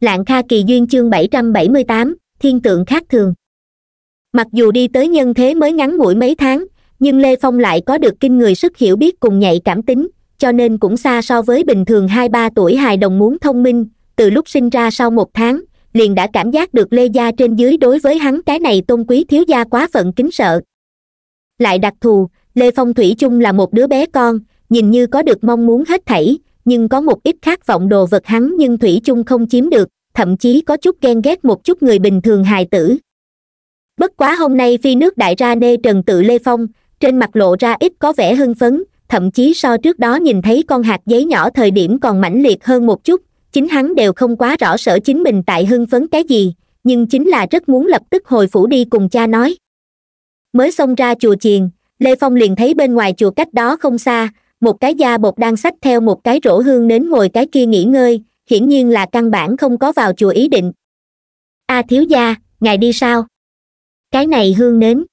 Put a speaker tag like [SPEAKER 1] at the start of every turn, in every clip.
[SPEAKER 1] lạng kha kỳ duyên chương 778, thiên tượng khác thường mặc dù đi tới nhân thế mới ngắn ngủi mấy tháng nhưng lê phong lại có được kinh người sức hiểu biết cùng nhạy cảm tính cho nên cũng xa so với bình thường hai ba tuổi hài đồng muốn thông minh từ lúc sinh ra sau một tháng liền đã cảm giác được lê gia trên dưới đối với hắn cái này tôn quý thiếu gia quá phận kính sợ lại đặc thù lê phong thủy chung là một đứa bé con nhìn như có được mong muốn hết thảy nhưng có một ít khát vọng đồ vật hắn nhưng thủy chung không chiếm được thậm chí có chút ghen ghét một chút người bình thường hài tử bất quá hôm nay phi nước đại ra nê trần tự lê phong trên mặt lộ ra ít có vẻ hưng phấn thậm chí so trước đó nhìn thấy con hạt giấy nhỏ thời điểm còn mãnh liệt hơn một chút chính hắn đều không quá rõ sở chính mình tại hưng phấn cái gì nhưng chính là rất muốn lập tức hồi phủ đi cùng cha nói mới xông ra chùa chiền lê phong liền thấy bên ngoài chùa cách đó không xa một cái da bột đang xách theo một cái rổ hương nến ngồi cái kia nghỉ ngơi hiển nhiên là căn bản không có vào chùa ý định a à, thiếu gia ngài đi sao cái này hương nến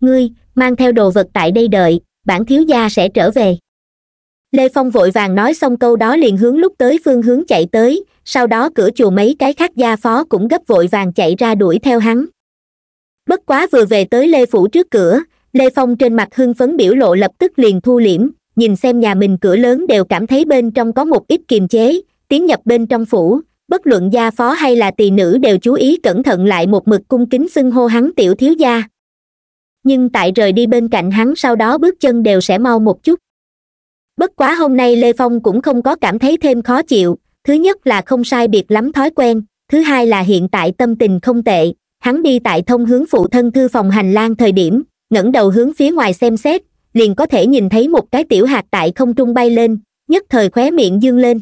[SPEAKER 1] ngươi mang theo đồ vật tại đây đợi bản thiếu gia sẽ trở về lê phong vội vàng nói xong câu đó liền hướng lúc tới phương hướng chạy tới sau đó cửa chùa mấy cái khác gia phó cũng gấp vội vàng chạy ra đuổi theo hắn bất quá vừa về tới lê phủ trước cửa lê phong trên mặt hưng phấn biểu lộ lập tức liền thu liễm nhìn xem nhà mình cửa lớn đều cảm thấy bên trong có một ít kiềm chế tiến nhập bên trong phủ bất luận gia phó hay là tỳ nữ đều chú ý cẩn thận lại một mực cung kính xưng hô hắn tiểu thiếu gia nhưng tại rời đi bên cạnh hắn sau đó bước chân đều sẽ mau một chút bất quá hôm nay lê phong cũng không có cảm thấy thêm khó chịu thứ nhất là không sai biệt lắm thói quen thứ hai là hiện tại tâm tình không tệ hắn đi tại thông hướng phụ thân thư phòng hành lang thời điểm ngẩng đầu hướng phía ngoài xem xét liền có thể nhìn thấy một cái tiểu hạt tại không trung bay lên nhất thời khóe miệng dương lên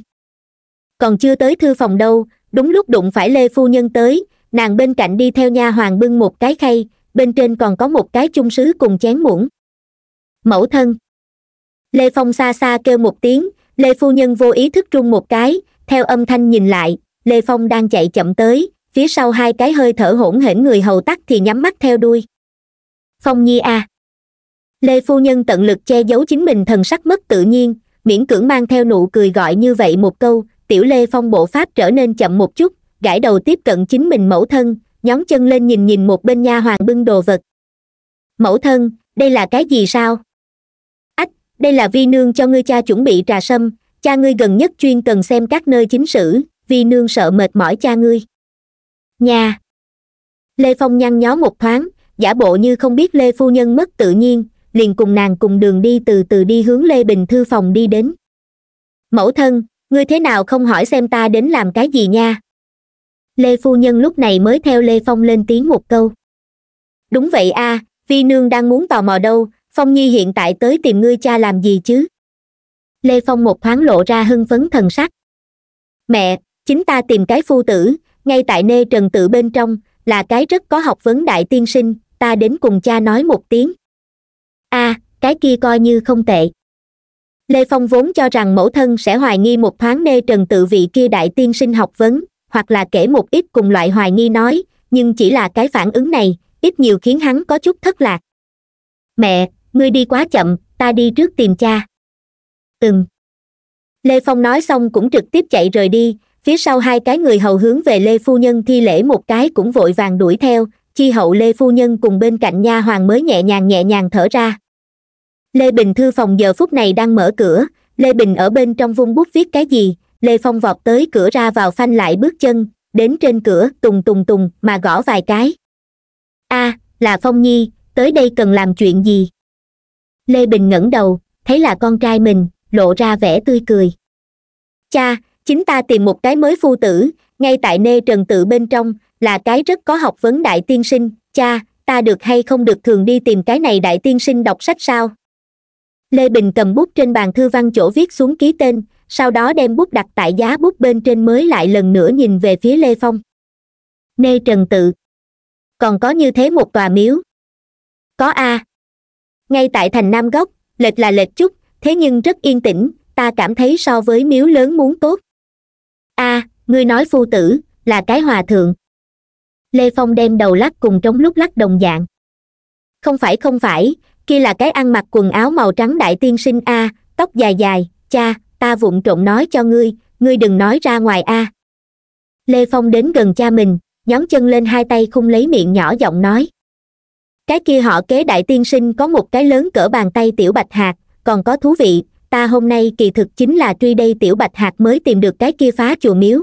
[SPEAKER 1] còn chưa tới thư phòng đâu đúng lúc đụng phải lê phu nhân tới nàng bên cạnh đi theo nha hoàng bưng một cái khay bên trên còn có một cái chung sứ cùng chén muỗng mẫu thân lê phong xa xa kêu một tiếng lê phu nhân vô ý thức trung một cái theo âm thanh nhìn lại lê phong đang chạy chậm tới phía sau hai cái hơi thở hỗn hển người hầu tắt thì nhắm mắt theo đuôi phong nhi a à lê phu nhân tận lực che giấu chính mình thần sắc mất tự nhiên miễn cưỡng mang theo nụ cười gọi như vậy một câu tiểu lê phong bộ pháp trở nên chậm một chút gãi đầu tiếp cận chính mình mẫu thân nhón chân lên nhìn nhìn một bên nha hoàng bưng đồ vật mẫu thân đây là cái gì sao ách đây là vi nương cho ngươi cha chuẩn bị trà sâm cha ngươi gần nhất chuyên cần xem các nơi chính sử vi nương sợ mệt mỏi cha ngươi nhà lê phong nhăn nhó một thoáng giả bộ như không biết lê phu nhân mất tự nhiên liền cùng nàng cùng đường đi từ từ đi hướng lê bình thư phòng đi đến mẫu thân ngươi thế nào không hỏi xem ta đến làm cái gì nha lê phu nhân lúc này mới theo lê phong lên tiếng một câu đúng vậy a à, vi nương đang muốn tò mò đâu phong nhi hiện tại tới tìm ngươi cha làm gì chứ lê phong một thoáng lộ ra hưng phấn thần sắc mẹ chính ta tìm cái phu tử ngay tại nê trần tự bên trong là cái rất có học vấn đại tiên sinh ta đến cùng cha nói một tiếng a à, cái kia coi như không tệ lê phong vốn cho rằng mẫu thân sẽ hoài nghi một thoáng nê trần tự vị kia đại tiên sinh học vấn hoặc là kể một ít cùng loại hoài nghi nói nhưng chỉ là cái phản ứng này ít nhiều khiến hắn có chút thất lạc mẹ ngươi đi quá chậm ta đi trước tìm cha ừm lê phong nói xong cũng trực tiếp chạy rời đi phía sau hai cái người hầu hướng về lê phu nhân thi lễ một cái cũng vội vàng đuổi theo chi hậu lê phu nhân cùng bên cạnh nha hoàng mới nhẹ nhàng nhẹ nhàng thở ra lê bình thư phòng giờ phút này đang mở cửa lê bình ở bên trong vung bút viết cái gì lê phong vọt tới cửa ra vào phanh lại bước chân đến trên cửa tùng tùng tùng mà gõ vài cái a à, là phong nhi tới đây cần làm chuyện gì lê bình ngẩng đầu thấy là con trai mình lộ ra vẻ tươi cười cha chính ta tìm một cái mới phu tử ngay tại nê trần tự bên trong là cái rất có học vấn đại tiên sinh cha ta được hay không được thường đi tìm cái này đại tiên sinh đọc sách sao lê bình cầm bút trên bàn thư văn chỗ viết xuống ký tên sau đó đem bút đặt tại giá bút bên trên mới lại lần nữa nhìn về phía lê phong nê trần tự còn có như thế một tòa miếu có a ngay tại thành nam góc lệch là lệch chút thế nhưng rất yên tĩnh ta cảm thấy so với miếu lớn muốn tốt a ngươi nói phu tử là cái hòa thượng lê phong đem đầu lắc cùng trống lúc lắc đồng dạng không phải không phải kia là cái ăn mặc quần áo màu trắng đại tiên sinh a à, tóc dài dài cha ta vụng trộn nói cho ngươi ngươi đừng nói ra ngoài a à. lê phong đến gần cha mình nhón chân lên hai tay khung lấy miệng nhỏ giọng nói cái kia họ kế đại tiên sinh có một cái lớn cỡ bàn tay tiểu bạch hạt còn có thú vị ta hôm nay kỳ thực chính là truy đây tiểu bạch hạt mới tìm được cái kia phá chùa miếu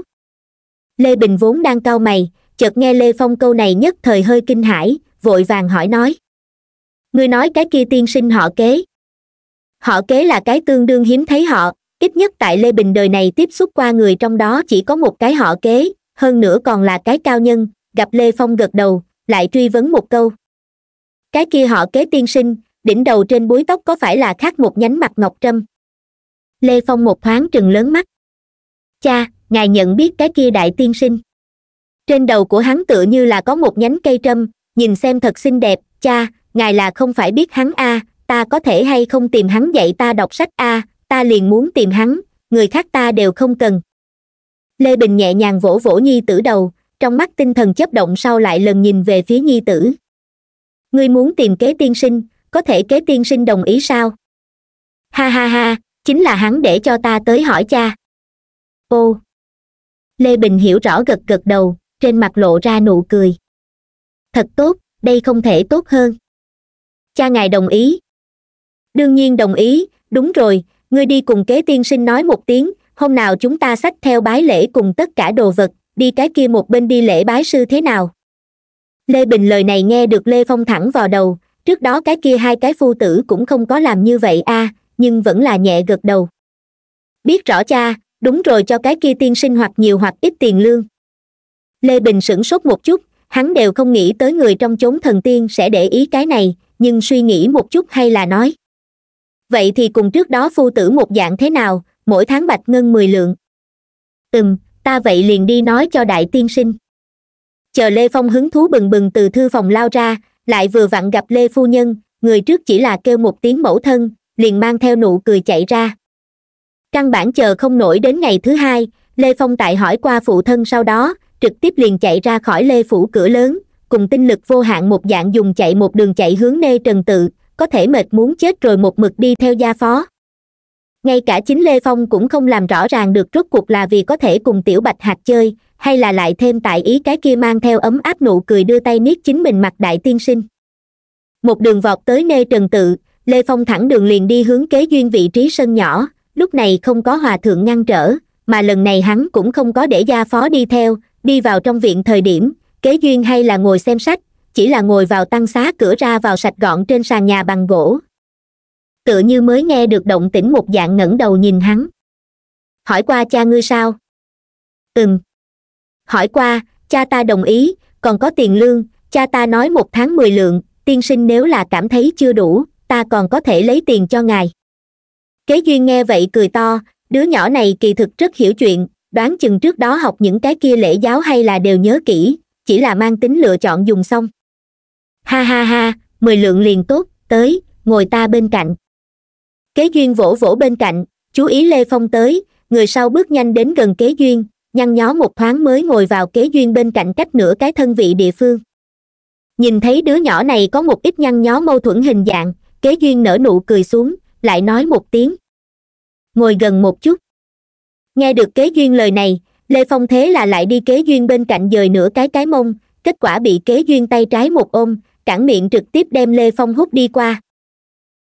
[SPEAKER 1] lê bình vốn đang cau mày chợt nghe lê phong câu này nhất thời hơi kinh hãi vội vàng hỏi nói ngươi nói cái kia tiên sinh họ kế họ kế là cái tương đương hiếm thấy họ ít nhất tại lê bình đời này tiếp xúc qua người trong đó chỉ có một cái họ kế hơn nữa còn là cái cao nhân gặp lê phong gật đầu lại truy vấn một câu cái kia họ kế tiên sinh đỉnh đầu trên búi tóc có phải là khác một nhánh mặt ngọc trâm lê phong một thoáng trừng lớn mắt cha ngài nhận biết cái kia đại tiên sinh trên đầu của hắn tựa như là có một nhánh cây trâm nhìn xem thật xinh đẹp cha ngài là không phải biết hắn a à, ta có thể hay không tìm hắn dạy ta đọc sách a à, ta liền muốn tìm hắn người khác ta đều không cần lê bình nhẹ nhàng vỗ vỗ nhi tử đầu trong mắt tinh thần chớp động sau lại lần nhìn về phía nhi tử ngươi muốn tìm kế tiên sinh có thể kế tiên sinh đồng ý sao ha ha ha chính là hắn để cho ta tới hỏi cha ô lê bình hiểu rõ gật gật đầu trên mặt lộ ra nụ cười thật tốt đây không thể tốt hơn cha ngài đồng ý đương nhiên đồng ý đúng rồi ngươi đi cùng kế tiên sinh nói một tiếng hôm nào chúng ta xách theo bái lễ cùng tất cả đồ vật đi cái kia một bên đi lễ bái sư thế nào lê bình lời này nghe được lê phong thẳng vào đầu trước đó cái kia hai cái phu tử cũng không có làm như vậy a à, nhưng vẫn là nhẹ gật đầu biết rõ cha đúng rồi cho cái kia tiên sinh hoặc nhiều hoặc ít tiền lương lê bình sửng sốt một chút hắn đều không nghĩ tới người trong chốn thần tiên sẽ để ý cái này nhưng suy nghĩ một chút hay là nói vậy thì cùng trước đó phu tử một dạng thế nào mỗi tháng bạch ngân mười lượng ừm ta vậy liền đi nói cho đại tiên sinh chờ lê phong hứng thú bừng bừng từ thư phòng lao ra lại vừa vặn gặp lê phu nhân người trước chỉ là kêu một tiếng mẫu thân liền mang theo nụ cười chạy ra căn bản chờ không nổi đến ngày thứ hai lê phong tại hỏi qua phụ thân sau đó trực tiếp liền chạy ra khỏi lê phủ cửa lớn cùng tinh lực vô hạn một dạng dùng chạy một đường chạy hướng nê trần tự có thể mệt muốn chết rồi một mực đi theo gia phó ngay cả chính lê phong cũng không làm rõ ràng được rốt cuộc là vì có thể cùng tiểu bạch hạt chơi hay là lại thêm tại ý cái kia mang theo ấm áp nụ cười đưa tay niết chính mình mặt đại tiên sinh một đường vọt tới nê trần tự lê phong thẳng đường liền đi hướng kế duyên vị trí sân nhỏ lúc này không có hòa thượng ngăn trở mà lần này hắn cũng không có để gia phó đi theo đi vào trong viện thời điểm kế duyên hay là ngồi xem sách chỉ là ngồi vào tăng xá cửa ra vào sạch gọn trên sàn nhà bằng gỗ tựa như mới nghe được động tĩnh một dạng ngẩng đầu nhìn hắn hỏi qua cha ngươi sao ừm hỏi qua cha ta đồng ý còn có tiền lương cha ta nói một tháng mười lượng tiên sinh nếu là cảm thấy chưa đủ ta còn có thể lấy tiền cho ngài kế duyên nghe vậy cười to đứa nhỏ này kỳ thực rất hiểu chuyện đoán chừng trước đó học những cái kia lễ giáo hay là đều nhớ kỹ chỉ là mang tính lựa chọn dùng xong ha ha ha mười lượng liền tốt tới ngồi ta bên cạnh kế duyên vỗ vỗ bên cạnh chú ý lê phong tới người sau bước nhanh đến gần kế duyên nhăn nhó một thoáng mới ngồi vào kế duyên bên cạnh cách nửa cái thân vị địa phương nhìn thấy đứa nhỏ này có một ít nhăn nhó mâu thuẫn hình dạng kế duyên nở nụ cười xuống lại nói một tiếng ngồi gần một chút nghe được kế duyên lời này lê phong thế là lại đi kế duyên bên cạnh dời nửa cái cái mông kết quả bị kế duyên tay trái một ôm cản miệng trực tiếp đem lê phong hút đi qua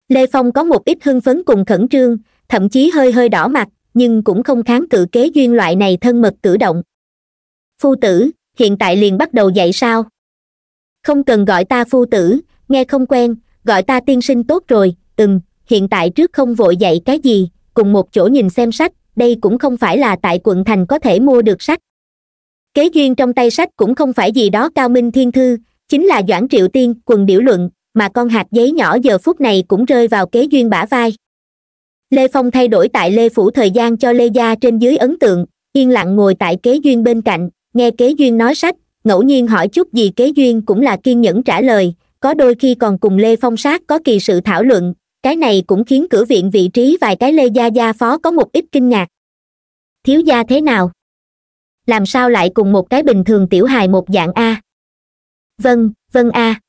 [SPEAKER 1] lê phong có một ít hưng phấn cùng khẩn trương thậm chí hơi hơi đỏ mặt nhưng cũng không kháng cự kế duyên loại này thân mật cử động phu tử hiện tại liền bắt đầu dạy sao không cần gọi ta phu tử nghe không quen gọi ta tiên sinh tốt rồi ừm hiện tại trước không vội dạy cái gì cùng một chỗ nhìn xem sách đây cũng không phải là tại quận thành có thể mua được sách kế duyên trong tay sách cũng không phải gì đó cao minh thiên thư chính là doãn triệu tiên quần điểu luận mà con hạt giấy nhỏ giờ phút này cũng rơi vào kế duyên bả vai lê phong thay đổi tại lê phủ thời gian cho lê gia trên dưới ấn tượng yên lặng ngồi tại kế duyên bên cạnh nghe kế duyên nói sách ngẫu nhiên hỏi chút gì kế duyên cũng là kiên nhẫn trả lời có đôi khi còn cùng lê phong sát có kỳ sự thảo luận cái này cũng khiến cửa viện vị trí vài cái lê gia gia phó có một ít kinh ngạc thiếu gia thế nào làm sao lại cùng một cái bình thường tiểu hài một dạng a vâng vâng a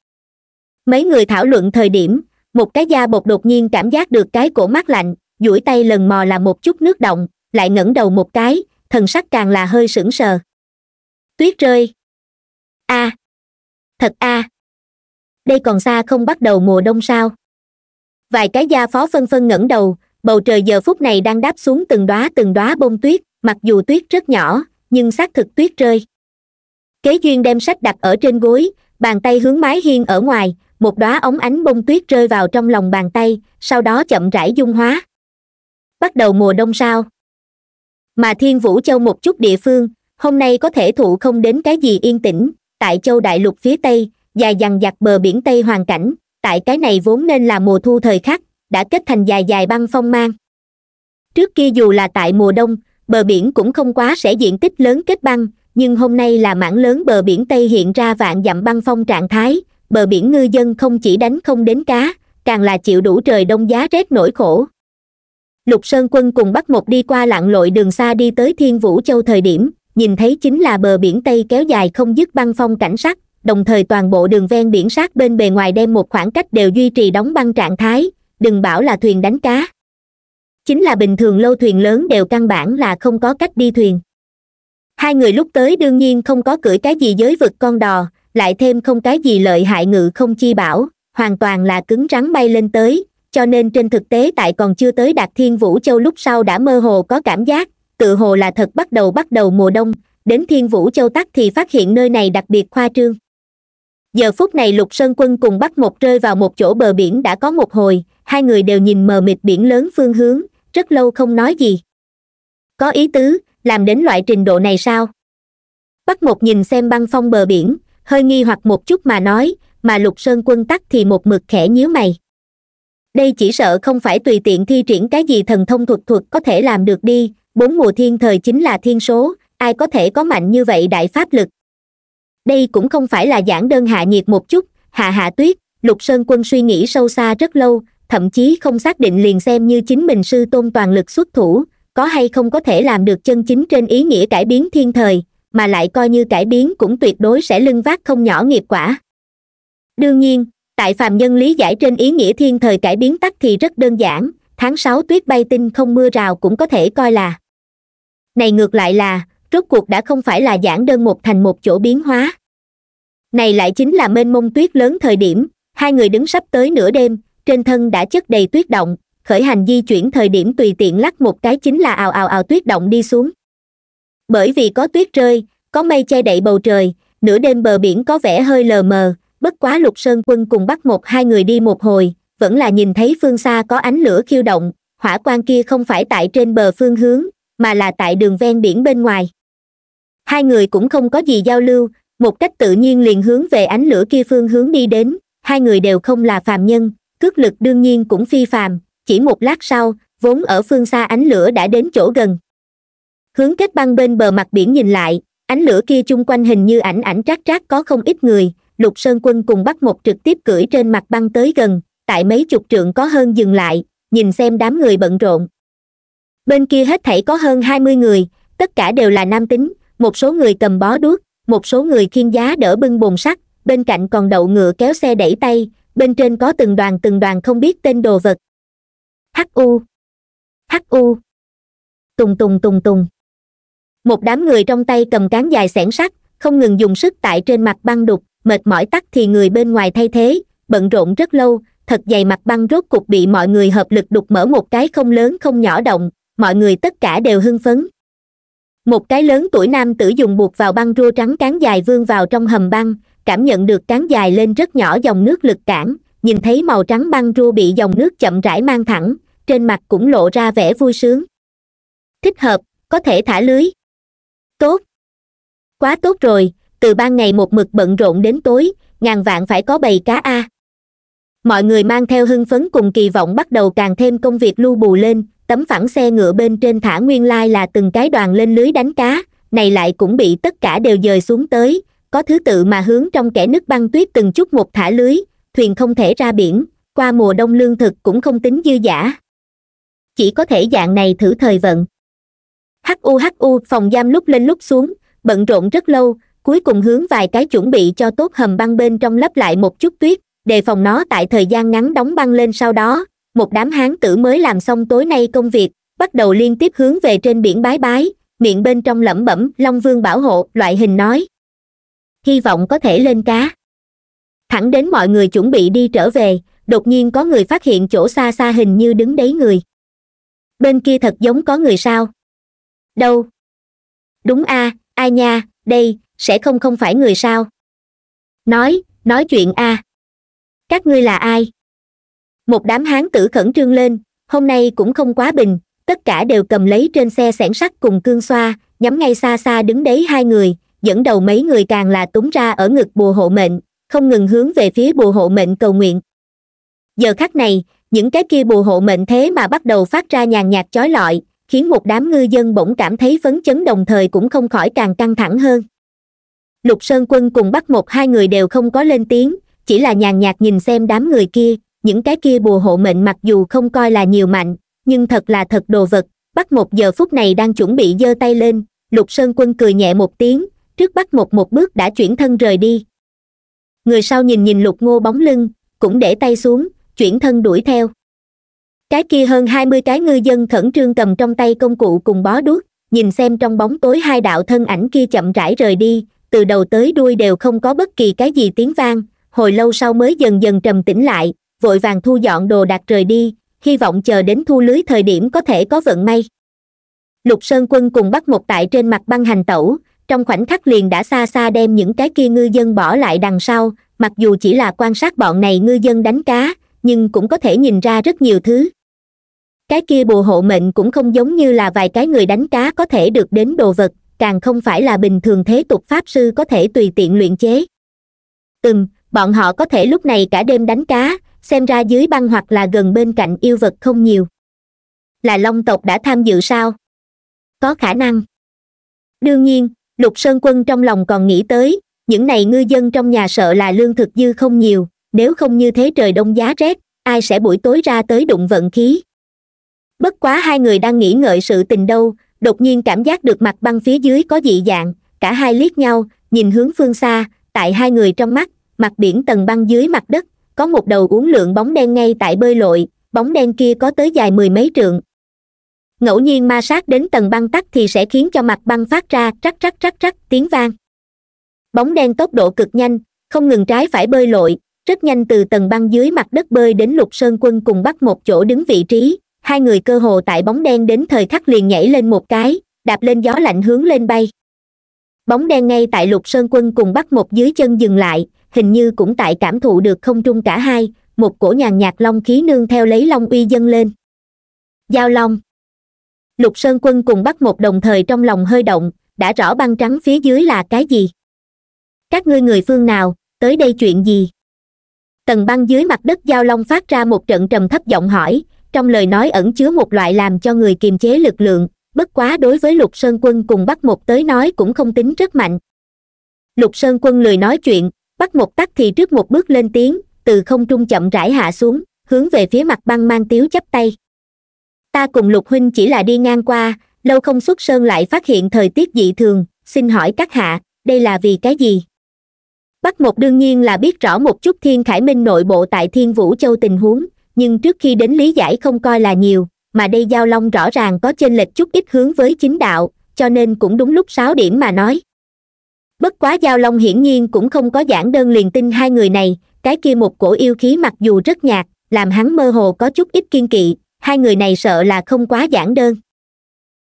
[SPEAKER 1] mấy người thảo luận thời điểm một cái da bột đột nhiên cảm giác được cái cổ mát lạnh duỗi tay lần mò là một chút nước động lại ngẩng đầu một cái thần sắc càng là hơi sững sờ tuyết rơi a thật a đây còn xa không bắt đầu mùa đông sao vài cái gia phó phân phân ngẩng đầu bầu trời giờ phút này đang đáp xuống từng đóa từng đóa bông tuyết mặc dù tuyết rất nhỏ nhưng xác thực tuyết rơi kế duyên đem sách đặt ở trên gối bàn tay hướng mái hiên ở ngoài một đóa ống ánh bông tuyết rơi vào trong lòng bàn tay sau đó chậm rãi dung hóa bắt đầu mùa đông sao mà thiên vũ châu một chút địa phương hôm nay có thể thụ không đến cái gì yên tĩnh tại châu đại lục phía tây dài dằng dặc bờ biển tây hoàn cảnh tại cái này vốn nên là mùa thu thời khắc đã kết thành dài dài băng phong mang trước kia dù là tại mùa đông bờ biển cũng không quá sẽ diện tích lớn kết băng nhưng hôm nay là mảng lớn bờ biển tây hiện ra vạn dặm băng phong trạng thái bờ biển ngư dân không chỉ đánh không đến cá càng là chịu đủ trời đông giá rét nỗi khổ lục sơn quân cùng bắt một đi qua lặng lội đường xa đi tới thiên vũ châu thời điểm nhìn thấy chính là bờ biển tây kéo dài không dứt băng phong cảnh sắc đồng thời toàn bộ đường ven biển sát bên bề ngoài đem một khoảng cách đều duy trì đóng băng trạng thái đừng bảo là thuyền đánh cá chính là bình thường lâu thuyền lớn đều căn bản là không có cách đi thuyền hai người lúc tới đương nhiên không có cưỡi cái gì giới vực con đò lại thêm không cái gì lợi hại ngự không chi bảo hoàn toàn là cứng rắn bay lên tới cho nên trên thực tế tại còn chưa tới đạt thiên vũ châu lúc sau đã mơ hồ có cảm giác tự hồ là thật bắt đầu bắt đầu mùa đông đến thiên vũ châu tắc thì phát hiện nơi này đặc biệt khoa trương giờ phút này lục sơn quân cùng bắt một rơi vào một chỗ bờ biển đã có một hồi hai người đều nhìn mờ mịt biển lớn phương hướng rất lâu không nói gì có ý tứ làm đến loại trình độ này sao bắt một nhìn xem băng phong bờ biển hơi nghi hoặc một chút mà nói mà lục sơn quân tắt thì một mực khẽ nhíu mày đây chỉ sợ không phải tùy tiện thi triển cái gì thần thông thuật thuật có thể làm được đi bốn mùa thiên thời chính là thiên số ai có thể có mạnh như vậy đại pháp lực đây cũng không phải là giảng đơn hạ nhiệt một chút hạ hạ tuyết lục sơn quân suy nghĩ sâu xa rất lâu thậm chí không xác định liền xem như chính mình sư tôn toàn lực xuất thủ có hay không có thể làm được chân chính trên ý nghĩa cải biến thiên thời mà lại coi như cải biến cũng tuyệt đối sẽ lưng vác không nhỏ nghiệp quả đương nhiên tại phàm nhân lý giải trên ý nghĩa thiên thời cải biến tắc thì rất đơn giản tháng sáu tuyết bay tinh không mưa rào cũng có thể coi là này ngược lại là rốt cuộc đã không phải là giảng đơn một thành một chỗ biến hóa này lại chính là mênh mông tuyết lớn thời điểm hai người đứng sắp tới nửa đêm trên thân đã chất đầy tuyết động khởi hành di chuyển thời điểm tùy tiện lắc một cái chính là ào ào ào tuyết động đi xuống bởi vì có tuyết rơi có mây che đậy bầu trời nửa đêm bờ biển có vẻ hơi lờ mờ bất quá lục sơn quân cùng bắt một hai người đi một hồi vẫn là nhìn thấy phương xa có ánh lửa khiêu động hỏa quan kia không phải tại trên bờ phương hướng mà là tại đường ven biển bên ngoài hai người cũng không có gì giao lưu một cách tự nhiên liền hướng về ánh lửa kia phương hướng đi đến hai người đều không là phàm nhân cước lực đương nhiên cũng phi phàm chỉ một lát sau vốn ở phương xa ánh lửa đã đến chỗ gần hướng kết băng bên bờ mặt biển nhìn lại ánh lửa kia chung quanh hình như ảnh ảnh trác trác có không ít người lục sơn quân cùng bắt một trực tiếp cưỡi trên mặt băng tới gần tại mấy chục trượng có hơn dừng lại nhìn xem đám người bận rộn bên kia hết thảy có hơn hai mươi người tất cả đều là nam tính một số người cầm bó đuốc một số người khiêng giá đỡ bưng bồn sắt bên cạnh còn đậu ngựa kéo xe đẩy tay bên trên có từng đoàn từng đoàn không biết tên đồ vật hu hu tùng tùng tùng tùng một đám người trong tay cầm cán dài xẻng sắt không ngừng dùng sức tại trên mặt băng đục mệt mỏi tắt thì người bên ngoài thay thế bận rộn rất lâu thật dày mặt băng rốt cục bị mọi người hợp lực đục mở một cái không lớn không nhỏ động mọi người tất cả đều hưng phấn một cái lớn tuổi nam tử dùng buộc vào băng rô trắng cán dài vươn vào trong hầm băng cảm nhận được cán dài lên rất nhỏ dòng nước lực cản nhìn thấy màu trắng băng rô bị dòng nước chậm rãi mang thẳng trên mặt cũng lộ ra vẻ vui sướng thích hợp có thể thả lưới tốt quá tốt rồi từ ban ngày một mực bận rộn đến tối ngàn vạn phải có bầy cá a mọi người mang theo hưng phấn cùng kỳ vọng bắt đầu càng thêm công việc lu bù lên tấm phẳng xe ngựa bên trên thả nguyên lai là từng cái đoàn lên lưới đánh cá này lại cũng bị tất cả đều dời xuống tới có thứ tự mà hướng trong kẻ nước băng tuyết từng chút một thả lưới thuyền không thể ra biển qua mùa đông lương thực cũng không tính dư giả chỉ có thể dạng này thử thời vận hu hu phòng giam lúc lên lúc xuống bận rộn rất lâu cuối cùng hướng vài cái chuẩn bị cho tốt hầm băng bên trong lấp lại một chút tuyết đề phòng nó tại thời gian ngắn đóng băng lên sau đó một đám hán tử mới làm xong tối nay công việc bắt đầu liên tiếp hướng về trên biển bái bái miệng bên trong lẩm bẩm long vương bảo hộ loại hình nói hy vọng có thể lên cá thẳng đến mọi người chuẩn bị đi trở về đột nhiên có người phát hiện chỗ xa xa hình như đứng đấy người bên kia thật giống có người sao đâu đúng a à, ai nha đây sẽ không không phải người sao nói nói chuyện a à. các ngươi là ai một đám hán tử khẩn trương lên hôm nay cũng không quá bình tất cả đều cầm lấy trên xe xẻng sắt cùng cương xoa nhắm ngay xa xa đứng đấy hai người dẫn đầu mấy người càng là túng ra ở ngực bùa hộ mệnh không ngừng hướng về phía bùa hộ mệnh cầu nguyện giờ khắc này những cái kia bùa hộ mệnh thế mà bắt đầu phát ra nhàn nhạt chói lọi khiến một đám ngư dân bỗng cảm thấy phấn chấn đồng thời cũng không khỏi càng căng thẳng hơn lục sơn quân cùng bắt một hai người đều không có lên tiếng chỉ là nhàn nhạt nhìn xem đám người kia những cái kia bùa hộ mệnh mặc dù không coi là nhiều mạnh nhưng thật là thật đồ vật bắt một giờ phút này đang chuẩn bị giơ tay lên lục sơn quân cười nhẹ một tiếng trước bắt một một bước đã chuyển thân rời đi người sau nhìn nhìn lục ngô bóng lưng cũng để tay xuống chuyển thân đuổi theo cái kia hơn hai mươi cái ngư dân khẩn trương cầm trong tay công cụ cùng bó đuốc nhìn xem trong bóng tối hai đạo thân ảnh kia chậm rãi rời đi từ đầu tới đuôi đều không có bất kỳ cái gì tiếng vang hồi lâu sau mới dần dần trầm tĩnh lại vội vàng thu dọn đồ đạc rời đi hy vọng chờ đến thu lưới thời điểm có thể có vận may lục sơn quân cùng bắt một tại trên mặt băng hành tẩu trong khoảnh khắc liền đã xa xa đem những cái kia ngư dân bỏ lại đằng sau mặc dù chỉ là quan sát bọn này ngư dân đánh cá nhưng cũng có thể nhìn ra rất nhiều thứ cái kia bùa hộ mệnh cũng không giống như là vài cái người đánh cá có thể được đến đồ vật càng không phải là bình thường thế tục pháp sư có thể tùy tiện luyện chế từng bọn họ có thể lúc này cả đêm đánh cá xem ra dưới băng hoặc là gần bên cạnh yêu vật không nhiều là long tộc đã tham dự sao có khả năng đương nhiên lục sơn quân trong lòng còn nghĩ tới những này ngư dân trong nhà sợ là lương thực dư không nhiều nếu không như thế trời đông giá rét ai sẽ buổi tối ra tới đụng vận khí bất quá hai người đang nghĩ ngợi sự tình đâu đột nhiên cảm giác được mặt băng phía dưới có dị dạng cả hai liếc nhau nhìn hướng phương xa tại hai người trong mắt mặt biển tầng băng dưới mặt đất có một đầu uốn lượn bóng đen ngay tại bơi lội bóng đen kia có tới dài mười mấy trượng ngẫu nhiên ma sát đến tầng băng tắt thì sẽ khiến cho mặt băng phát ra rắc rắc rắc rắc tiếng vang bóng đen tốc độ cực nhanh không ngừng trái phải bơi lội rất nhanh từ tầng băng dưới mặt đất bơi đến lục sơn quân cùng bắt một chỗ đứng vị trí hai người cơ hồ tại bóng đen đến thời khắc liền nhảy lên một cái đạp lên gió lạnh hướng lên bay bóng đen ngay tại lục sơn quân cùng bắt một dưới chân dừng lại hình như cũng tại cảm thụ được không trung cả hai một cổ nhàn nhạt long khí nương theo lấy long uy dâng lên giao long lục sơn quân cùng bắt một đồng thời trong lòng hơi động đã rõ băng trắng phía dưới là cái gì các ngươi người phương nào tới đây chuyện gì tầng băng dưới mặt đất giao long phát ra một trận trầm thấp giọng hỏi trong lời nói ẩn chứa một loại làm cho người kiềm chế lực lượng bất quá đối với lục sơn quân cùng bắt một tới nói cũng không tính rất mạnh lục sơn quân lười nói chuyện bắt một tắc thì trước một bước lên tiếng từ không trung chậm rãi hạ xuống hướng về phía mặt băng mang tiếu chắp tay ta cùng lục huynh chỉ là đi ngang qua lâu không xuất sơn lại phát hiện thời tiết dị thường xin hỏi các hạ đây là vì cái gì bắt một đương nhiên là biết rõ một chút thiên khải minh nội bộ tại thiên vũ châu tình huống nhưng trước khi đến lý giải không coi là nhiều mà đây giao long rõ ràng có chênh lệch chút ít hướng với chính đạo cho nên cũng đúng lúc sáu điểm mà nói bất quá giao long hiển nhiên cũng không có giảng đơn liền tin hai người này cái kia một cổ yêu khí mặc dù rất nhạt làm hắn mơ hồ có chút ít kiên kỵ hai người này sợ là không quá giản đơn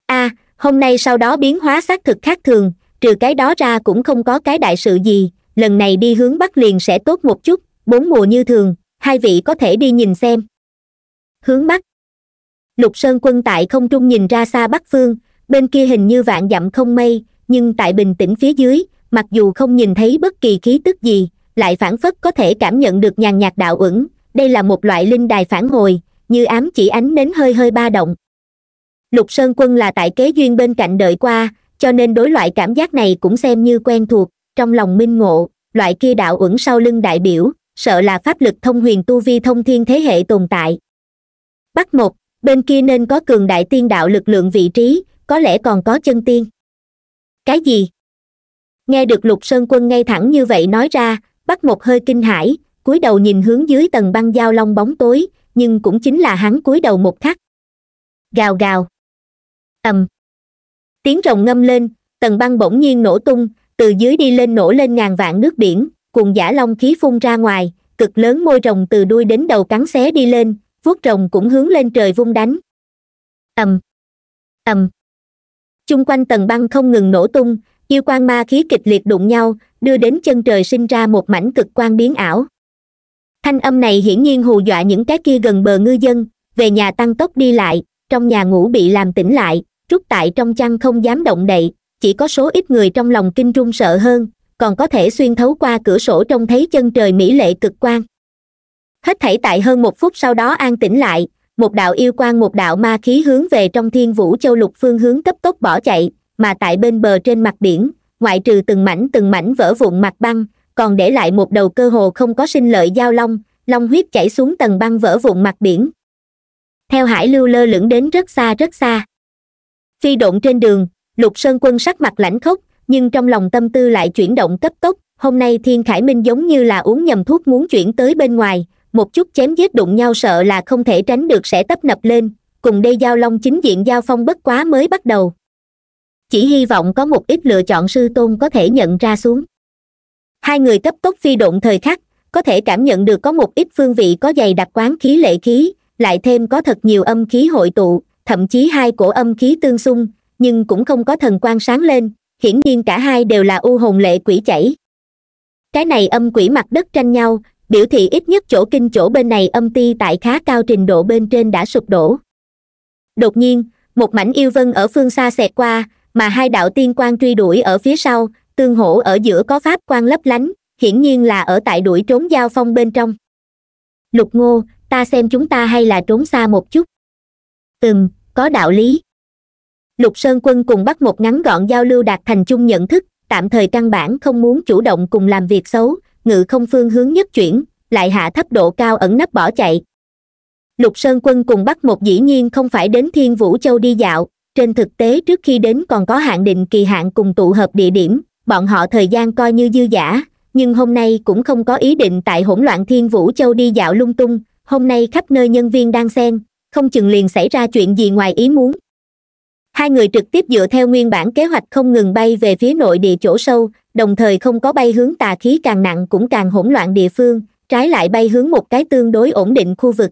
[SPEAKER 1] a à, hôm nay sau đó biến hóa xác thực khác thường trừ cái đó ra cũng không có cái đại sự gì lần này đi hướng bắc liền sẽ tốt một chút bốn mùa như thường hai vị có thể đi nhìn xem hướng bắc lục sơn quân tại không trung nhìn ra xa bắc phương bên kia hình như vạn dặm không mây nhưng tại bình tĩnh phía dưới mặc dù không nhìn thấy bất kỳ khí tức gì lại phản phất có thể cảm nhận được nhàn nhạt đạo ẩn. đây là một loại linh đài phản hồi như ám chỉ ánh nến hơi hơi ba động lục sơn quân là tại kế duyên bên cạnh đợi qua cho nên đối loại cảm giác này cũng xem như quen thuộc trong lòng minh ngộ loại kia đạo ẩn sau lưng đại biểu sợ là pháp lực thông huyền tu vi thông thiên thế hệ tồn tại bắt một bên kia nên có cường đại tiên đạo lực lượng vị trí có lẽ còn có chân tiên cái gì nghe được lục sơn quân ngay thẳng như vậy nói ra bắt một hơi kinh hãi cúi đầu nhìn hướng dưới tầng băng giao long bóng tối nhưng cũng chính là hắn cúi đầu một khắc gào gào ầm tiếng rồng ngâm lên tầng băng bỗng nhiên nổ tung từ dưới đi lên nổ lên ngàn vạn nước biển cuồng giả long khí phun ra ngoài cực lớn môi rồng từ đuôi đến đầu cắn xé đi lên vuốt rồng cũng hướng lên trời vung đánh ầm ầm chung quanh tầng băng không ngừng nổ tung yêu quan ma khí kịch liệt đụng nhau đưa đến chân trời sinh ra một mảnh cực quan biến ảo thanh âm này hiển nhiên hù dọa những cái kia gần bờ ngư dân về nhà tăng tốc đi lại trong nhà ngủ bị làm tỉnh lại trút tại trong chăn không dám động đậy chỉ có số ít người trong lòng kinh run sợ hơn còn có thể xuyên thấu qua cửa sổ trông thấy chân trời mỹ lệ cực quan hết thảy tại hơn một phút sau đó an tĩnh lại một đạo yêu quan một đạo ma khí hướng về trong thiên vũ châu lục phương hướng cấp tốc bỏ chạy mà tại bên bờ trên mặt biển ngoại trừ từng mảnh từng mảnh vỡ vụn mặt băng còn để lại một đầu cơ hồ không có sinh lợi giao long long huyết chảy xuống tầng băng vỡ vụn mặt biển theo hải lưu lơ lửng đến rất xa rất xa phi độn trên đường lục sơn quân sắc mặt lãnh khốc nhưng trong lòng tâm tư lại chuyển động cấp tốc hôm nay thiên khải minh giống như là uống nhầm thuốc muốn chuyển tới bên ngoài một chút chém giết đụng nhau sợ là không thể tránh được sẽ tấp nập lên cùng đây giao long chính diện giao phong bất quá mới bắt đầu chỉ hy vọng có một ít lựa chọn sư tôn có thể nhận ra xuống hai người cấp tốc phi độn thời khắc có thể cảm nhận được có một ít phương vị có dày đặc quán khí lệ khí lại thêm có thật nhiều âm khí hội tụ thậm chí hai cổ âm khí tương xung nhưng cũng không có thần quan sáng lên hiển nhiên cả hai đều là u hồn lệ quỷ chảy cái này âm quỷ mặt đất tranh nhau biểu thị ít nhất chỗ kinh chỗ bên này âm ti tại khá cao trình độ bên trên đã sụp đổ đột nhiên một mảnh yêu vân ở phương xa xẹt qua mà hai đạo tiên quan truy đuổi ở phía sau tương hổ ở giữa có pháp quan lấp lánh hiển nhiên là ở tại đuổi trốn giao phong bên trong lục ngô ta xem chúng ta hay là trốn xa một chút ừm có đạo lý lục sơn quân cùng bắt một ngắn gọn giao lưu đạt thành chung nhận thức tạm thời căn bản không muốn chủ động cùng làm việc xấu ngự không phương hướng nhất chuyển lại hạ thấp độ cao ẩn nấp bỏ chạy lục sơn quân cùng bắt một dĩ nhiên không phải đến thiên vũ châu đi dạo trên thực tế trước khi đến còn có hạn định kỳ hạn cùng tụ hợp địa điểm bọn họ thời gian coi như dư giả nhưng hôm nay cũng không có ý định tại hỗn loạn thiên vũ châu đi dạo lung tung hôm nay khắp nơi nhân viên đang xen không chừng liền xảy ra chuyện gì ngoài ý muốn hai người trực tiếp dựa theo nguyên bản kế hoạch không ngừng bay về phía nội địa chỗ sâu đồng thời không có bay hướng tà khí càng nặng cũng càng hỗn loạn địa phương trái lại bay hướng một cái tương đối ổn định khu vực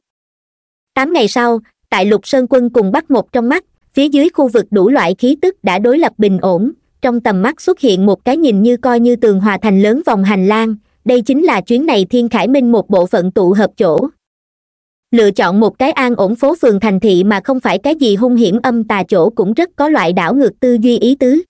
[SPEAKER 1] tám ngày sau tại lục sơn quân cùng bắt một trong mắt phía dưới khu vực đủ loại khí tức đã đối lập bình ổn trong tầm mắt xuất hiện một cái nhìn như coi như tường hòa thành lớn vòng hành lang đây chính là chuyến này thiên khải minh một bộ phận tụ hợp chỗ lựa chọn một cái an ổn phố phường thành thị mà không phải cái gì hung hiểm âm tà chỗ cũng rất có loại đảo ngược tư duy ý tứ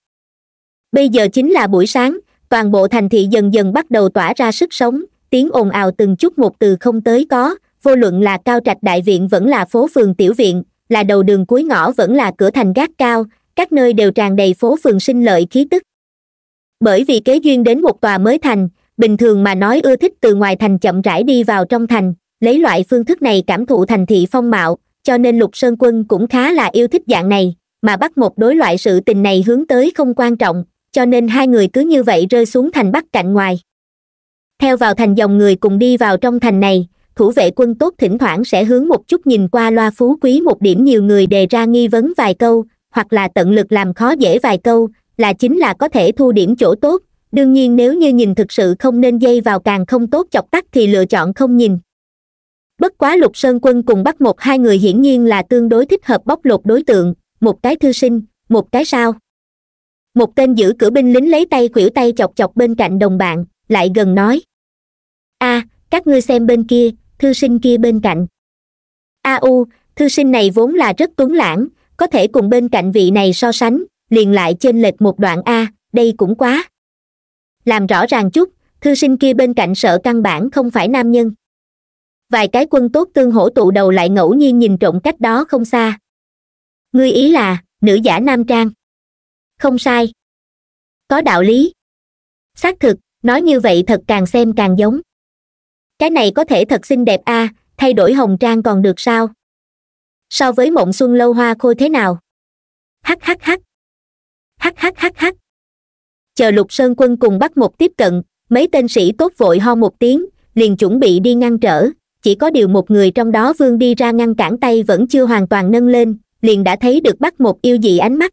[SPEAKER 1] bây giờ chính là buổi sáng toàn bộ thành thị dần dần bắt đầu tỏa ra sức sống tiếng ồn ào từng chút một từ không tới có vô luận là cao trạch đại viện vẫn là phố phường tiểu viện là đầu đường cuối ngõ vẫn là cửa thành gác cao các nơi đều tràn đầy phố phường sinh lợi khí tức bởi vì kế duyên đến một tòa mới thành bình thường mà nói ưa thích từ ngoài thành chậm rãi đi vào trong thành lấy loại phương thức này cảm thụ thành thị phong mạo cho nên lục sơn quân cũng khá là yêu thích dạng này mà bắt một đối loại sự tình này hướng tới không quan trọng cho nên hai người cứ như vậy rơi xuống thành bắc cạnh ngoài theo vào thành dòng người cùng đi vào trong thành này thủ vệ quân tốt thỉnh thoảng sẽ hướng một chút nhìn qua loa phú quý một điểm nhiều người đề ra nghi vấn vài câu hoặc là tận lực làm khó dễ vài câu là chính là có thể thu điểm chỗ tốt đương nhiên nếu như nhìn thực sự không nên dây vào càng không tốt chọc tắt thì lựa chọn không nhìn bất quá lục sơn quân cùng bắt một hai người hiển nhiên là tương đối thích hợp bóc lột đối tượng một cái thư sinh một cái sao một tên giữ cửa binh lính lấy tay khuỷu tay chọc chọc bên cạnh đồng bạn lại gần nói a à, các ngươi xem bên kia thư sinh kia bên cạnh a u thư sinh này vốn là rất tuấn lãng có thể cùng bên cạnh vị này so sánh liền lại trên lệch một đoạn a đây cũng quá làm rõ ràng chút thư sinh kia bên cạnh sợ căn bản không phải nam nhân vài cái quân tốt tương hổ tụ đầu lại ngẫu nhiên nhìn trộm cách đó không xa ngươi ý là nữ giả nam trang không sai có đạo lý xác thực nói như vậy thật càng xem càng giống cái này có thể thật xinh đẹp a à, thay đổi hồng trang còn được sao so với mộng xuân lâu hoa khôi thế nào hắc hắc hắc hắc hắc hắc hắc chờ lục sơn quân cùng bắt một tiếp cận mấy tên sĩ tốt vội ho một tiếng liền chuẩn bị đi ngăn trở chỉ có điều một người trong đó vương đi ra ngăn cản tay vẫn chưa hoàn toàn nâng lên liền đã thấy được bắt một yêu dị ánh mắt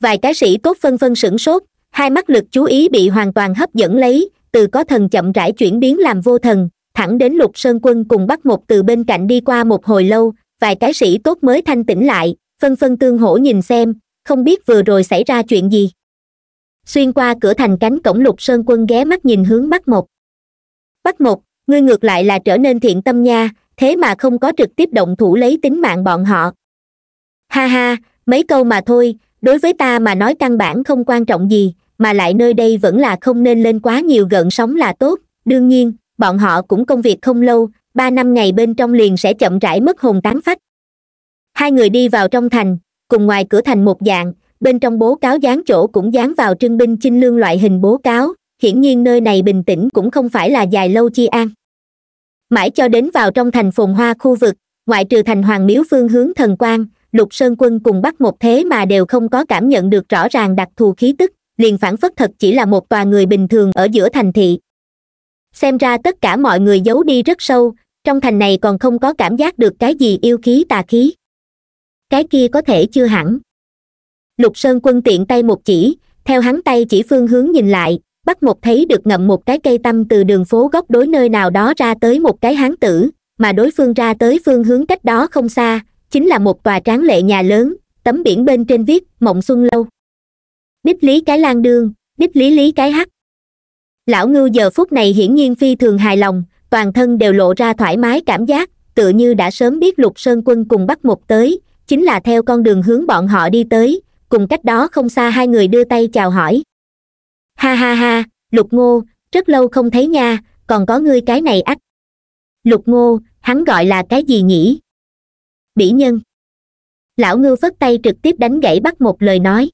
[SPEAKER 1] vài cái sĩ tốt phân phân sửng sốt hai mắt lực chú ý bị hoàn toàn hấp dẫn lấy từ có thần chậm rãi chuyển biến làm vô thần thẳng đến lục sơn quân cùng bắt một từ bên cạnh đi qua một hồi lâu vài cái sĩ tốt mới thanh tĩnh lại phân phân tương hổ nhìn xem không biết vừa rồi xảy ra chuyện gì xuyên qua cửa thành cánh cổng lục sơn quân ghé mắt nhìn hướng bắc một bắc một ngươi ngược lại là trở nên thiện tâm nha thế mà không có trực tiếp động thủ lấy tính mạng bọn họ ha ha mấy câu mà thôi đối với ta mà nói căn bản không quan trọng gì mà lại nơi đây vẫn là không nên lên quá nhiều gợn sóng là tốt đương nhiên bọn họ cũng công việc không lâu ba năm ngày bên trong liền sẽ chậm rãi mất hồn tán phách hai người đi vào trong thành cùng ngoài cửa thành một dạng bên trong bố cáo dán chỗ cũng dán vào trưng binh chinh lương loại hình bố cáo hiển nhiên nơi này bình tĩnh cũng không phải là dài lâu chi an mãi cho đến vào trong thành phồn hoa khu vực ngoại trừ thành hoàng miếu phương hướng thần quan, lục sơn quân cùng bắt một thế mà đều không có cảm nhận được rõ ràng đặc thù khí tức liền phản phất thật chỉ là một tòa người bình thường ở giữa thành thị xem ra tất cả mọi người giấu đi rất sâu trong thành này còn không có cảm giác được cái gì yêu khí tà khí cái kia có thể chưa hẳn lục sơn quân tiện tay một chỉ theo hắn tay chỉ phương hướng nhìn lại bắt một thấy được ngậm một cái cây tâm từ đường phố góc đối nơi nào đó ra tới một cái hán tử mà đối phương ra tới phương hướng cách đó không xa chính là một tòa tráng lệ nhà lớn tấm biển bên trên viết mộng xuân lâu đích lý cái lan đương đích lý lý cái hắc lão ngưu giờ phút này hiển nhiên phi thường hài lòng toàn thân đều lộ ra thoải mái cảm giác tựa như đã sớm biết lục sơn quân cùng bắt một tới chính là theo con đường hướng bọn họ đi tới cùng cách đó không xa hai người đưa tay chào hỏi ha ha ha lục ngô rất lâu không thấy nha còn có ngươi cái này ách lục ngô hắn gọi là cái gì nhỉ bỉ nhân lão ngư phất tay trực tiếp đánh gãy bắt một lời nói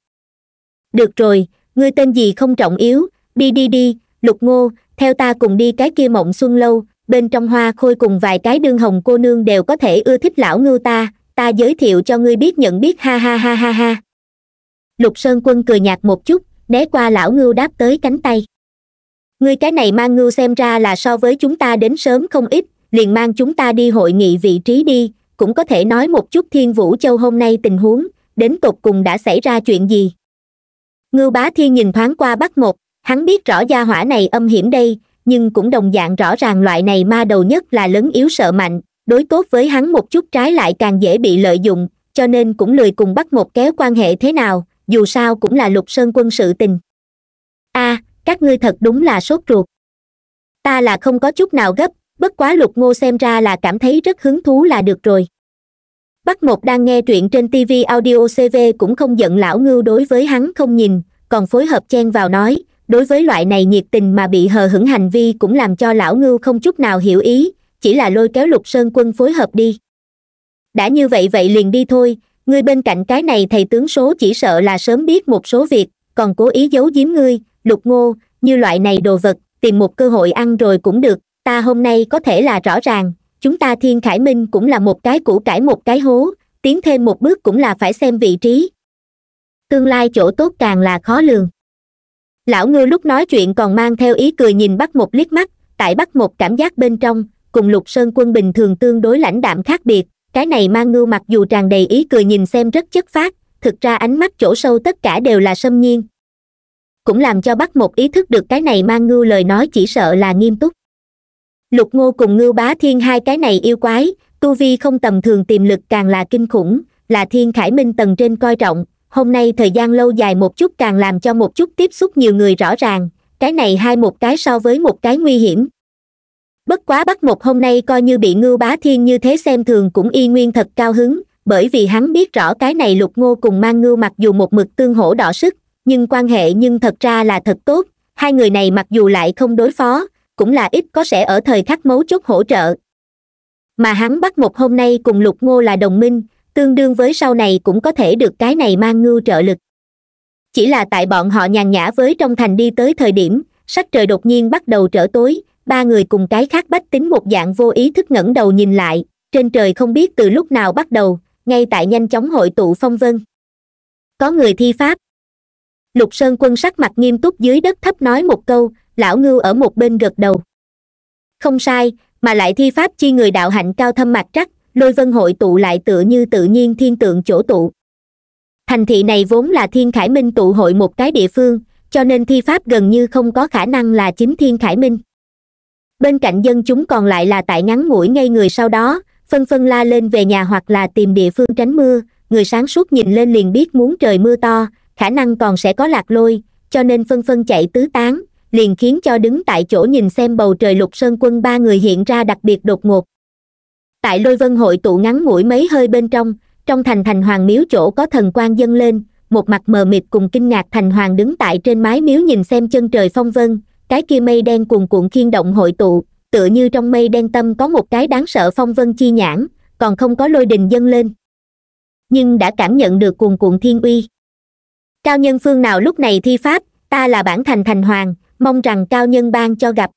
[SPEAKER 1] được rồi ngươi tên gì không trọng yếu đi đi đi lục ngô theo ta cùng đi cái kia mộng xuân lâu bên trong hoa khôi cùng vài cái đương hồng cô nương đều có thể ưa thích lão ngưu ta ta giới thiệu cho ngươi biết nhận biết ha ha ha ha ha lục sơn quân cười nhạt một chút né qua lão ngưu đáp tới cánh tay ngươi cái này mang ngưu xem ra là so với chúng ta đến sớm không ít liền mang chúng ta đi hội nghị vị trí đi cũng có thể nói một chút thiên vũ châu hôm nay tình huống đến tột cùng đã xảy ra chuyện gì ngưu bá thiên nhìn thoáng qua bắc một hắn biết rõ gia hỏa này âm hiểm đây nhưng cũng đồng dạng rõ ràng loại này ma đầu nhất là lớn yếu sợ mạnh đối tốt với hắn một chút trái lại càng dễ bị lợi dụng cho nên cũng lười cùng bắt một kéo quan hệ thế nào dù sao cũng là lục sơn quân sự tình a à, các ngươi thật đúng là sốt ruột ta là không có chút nào gấp bất quá lục ngô xem ra là cảm thấy rất hứng thú là được rồi bắt một đang nghe truyện trên tv audio cv cũng không giận lão ngưu đối với hắn không nhìn còn phối hợp chen vào nói đối với loại này nhiệt tình mà bị hờ hững hành vi cũng làm cho lão ngưu không chút nào hiểu ý chỉ là lôi kéo lục sơn quân phối hợp đi đã như vậy vậy liền đi thôi ngươi bên cạnh cái này thầy tướng số chỉ sợ là sớm biết một số việc còn cố ý giấu giếm ngươi lục ngô như loại này đồ vật tìm một cơ hội ăn rồi cũng được ta hôm nay có thể là rõ ràng chúng ta thiên khải minh cũng là một cái củ cải một cái hố tiến thêm một bước cũng là phải xem vị trí tương lai chỗ tốt càng là khó lường lão ngư lúc nói chuyện còn mang theo ý cười nhìn bắt một liếc mắt tại bắt một cảm giác bên trong cùng lục sơn quân bình thường tương đối lãnh đạm khác biệt cái này mang ngư mặc dù tràn đầy ý cười nhìn xem rất chất phát thực ra ánh mắt chỗ sâu tất cả đều là sâm nhiên cũng làm cho bắt một ý thức được cái này mang ngư lời nói chỉ sợ là nghiêm túc lục ngô cùng ngưu bá thiên hai cái này yêu quái tu vi không tầm thường tiềm lực càng là kinh khủng là thiên khải minh tầng trên coi trọng hôm nay thời gian lâu dài một chút càng làm cho một chút tiếp xúc nhiều người rõ ràng cái này hai một cái so với một cái nguy hiểm bất quá bắt một hôm nay coi như bị ngưu bá thiên như thế xem thường cũng y nguyên thật cao hứng bởi vì hắn biết rõ cái này lục ngô cùng mang ngưu mặc dù một mực tương hổ đỏ sức nhưng quan hệ nhưng thật ra là thật tốt hai người này mặc dù lại không đối phó cũng là ít có sẽ ở thời khắc mấu chốt hỗ trợ mà hắn bắt một hôm nay cùng lục ngô là đồng minh tương đương với sau này cũng có thể được cái này mang ngưu trợ lực chỉ là tại bọn họ nhàn nhã với trong thành đi tới thời điểm sắc trời đột nhiên bắt đầu trở tối ba người cùng cái khác bách tính một dạng vô ý thức ngẩng đầu nhìn lại trên trời không biết từ lúc nào bắt đầu ngay tại nhanh chóng hội tụ phong vân có người thi pháp lục sơn quân sắc mặt nghiêm túc dưới đất thấp nói một câu lão ngưu ở một bên gật đầu không sai mà lại thi pháp chi người đạo hạnh cao thâm mặt trắc lôi vân hội tụ lại tựa như tự nhiên thiên tượng chỗ tụ thành thị này vốn là thiên khải minh tụ hội một cái địa phương cho nên thi pháp gần như không có khả năng là chính thiên khải minh bên cạnh dân chúng còn lại là tại ngắn ngủi ngay người sau đó phân phân la lên về nhà hoặc là tìm địa phương tránh mưa người sáng suốt nhìn lên liền biết muốn trời mưa to khả năng còn sẽ có lạc lôi cho nên phân phân chạy tứ tán liền khiến cho đứng tại chỗ nhìn xem bầu trời lục sơn quân ba người hiện ra đặc biệt đột ngột tại lôi vân hội tụ ngắn ngủi mấy hơi bên trong trong thành thành hoàng miếu chỗ có thần quan dâng lên một mặt mờ mịt cùng kinh ngạc thành hoàng đứng tại trên mái miếu nhìn xem chân trời phong vân cái kia mây đen cuồn cuộn khiên động hội tụ tựa như trong mây đen tâm có một cái đáng sợ phong vân chi nhãn còn không có lôi đình dâng lên nhưng đã cảm nhận được cuồn cuộn thiên uy cao nhân phương nào lúc này thi pháp ta là bản thành thành hoàng mong rằng cao nhân ban cho gặp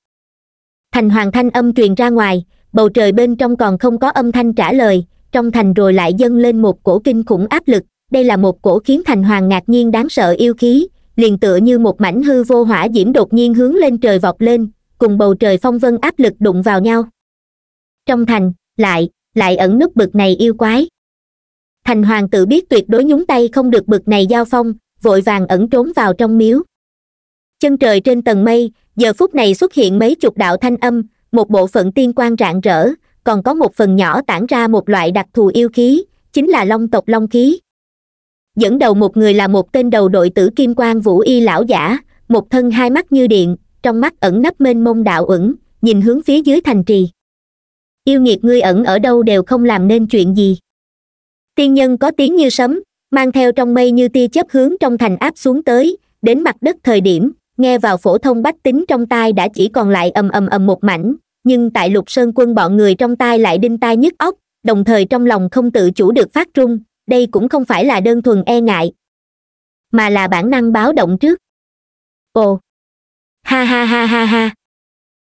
[SPEAKER 1] thành hoàng thanh âm truyền ra ngoài bầu trời bên trong còn không có âm thanh trả lời trong thành rồi lại dâng lên một cổ kinh khủng áp lực đây là một cổ khiến thành hoàng ngạc nhiên đáng sợ yêu khí liền tựa như một mảnh hư vô hỏa diễm đột nhiên hướng lên trời vọt lên cùng bầu trời phong vân áp lực đụng vào nhau trong thành lại lại ẩn núp bực này yêu quái thành hoàng tự biết tuyệt đối nhúng tay không được bực này giao phong vội vàng ẩn trốn vào trong miếu chân trời trên tầng mây giờ phút này xuất hiện mấy chục đạo thanh âm một bộ phận tiên quan rạng rỡ còn có một phần nhỏ tản ra một loại đặc thù yêu khí chính là long tộc long khí dẫn đầu một người là một tên đầu đội tử kim quan vũ y lão giả một thân hai mắt như điện trong mắt ẩn nấp mênh mông đạo ẩn nhìn hướng phía dưới thành trì yêu nghiệt ngươi ẩn ở đâu đều không làm nên chuyện gì tiên nhân có tiếng như sấm mang theo trong mây như tia chớp hướng trong thành áp xuống tới đến mặt đất thời điểm nghe vào phổ thông bách tính trong tai đã chỉ còn lại ầm ầm ầm một mảnh nhưng tại lục sơn quân bọn người trong tai lại đinh tai nhức óc đồng thời trong lòng không tự chủ được phát trung đây cũng không phải là đơn thuần e ngại mà là bản năng báo động trước ồ ha ha ha ha ha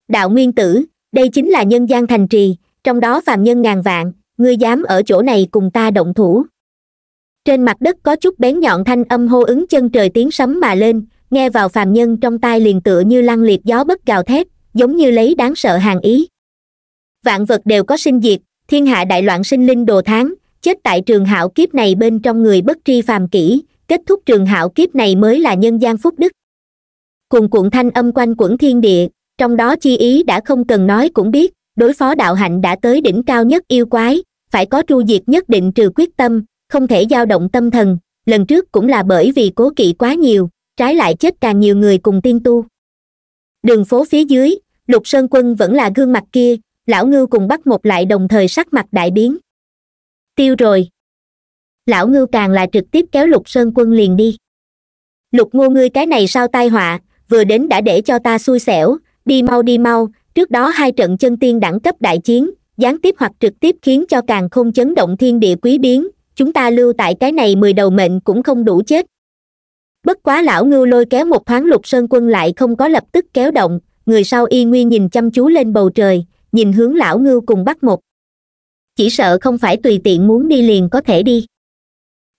[SPEAKER 1] đạo nguyên tử đây chính là nhân gian thành trì trong đó phàm nhân ngàn vạn ngươi dám ở chỗ này cùng ta động thủ trên mặt đất có chút bén nhọn thanh âm hô ứng chân trời tiếng sấm mà lên nghe vào phàm nhân trong tai liền tựa như lăng liệt gió bất gào thét giống như lấy đáng sợ hàng ý vạn vật đều có sinh diệt thiên hạ đại loạn sinh linh đồ tháng chết tại trường hạo kiếp này bên trong người bất tri phàm kỹ kết thúc trường hạo kiếp này mới là nhân gian phúc đức cùng cuộn thanh âm quanh quẩn thiên địa trong đó chi ý đã không cần nói cũng biết đối phó đạo hạnh đã tới đỉnh cao nhất yêu quái phải có tru diệt nhất định trừ quyết tâm không thể dao động tâm thần lần trước cũng là bởi vì cố kỵ quá nhiều trái lại chết càng nhiều người cùng tiên tu đường phố phía dưới lục sơn quân vẫn là gương mặt kia lão ngưu cùng bắt một lại đồng thời sắc mặt đại biến tiêu rồi lão ngưu càng là trực tiếp kéo lục sơn quân liền đi lục ngô ngươi cái này sao tai họa vừa đến đã để cho ta xui xẻo đi mau đi mau trước đó hai trận chân tiên đẳng cấp đại chiến gián tiếp hoặc trực tiếp khiến cho càng không chấn động thiên địa quý biến chúng ta lưu tại cái này mười đầu mệnh cũng không đủ chết bất quá lão ngưu lôi kéo một thoáng lục sơn quân lại không có lập tức kéo động người sau y nguyên nhìn chăm chú lên bầu trời nhìn hướng lão ngưu cùng bắt một chỉ sợ không phải tùy tiện muốn đi liền có thể đi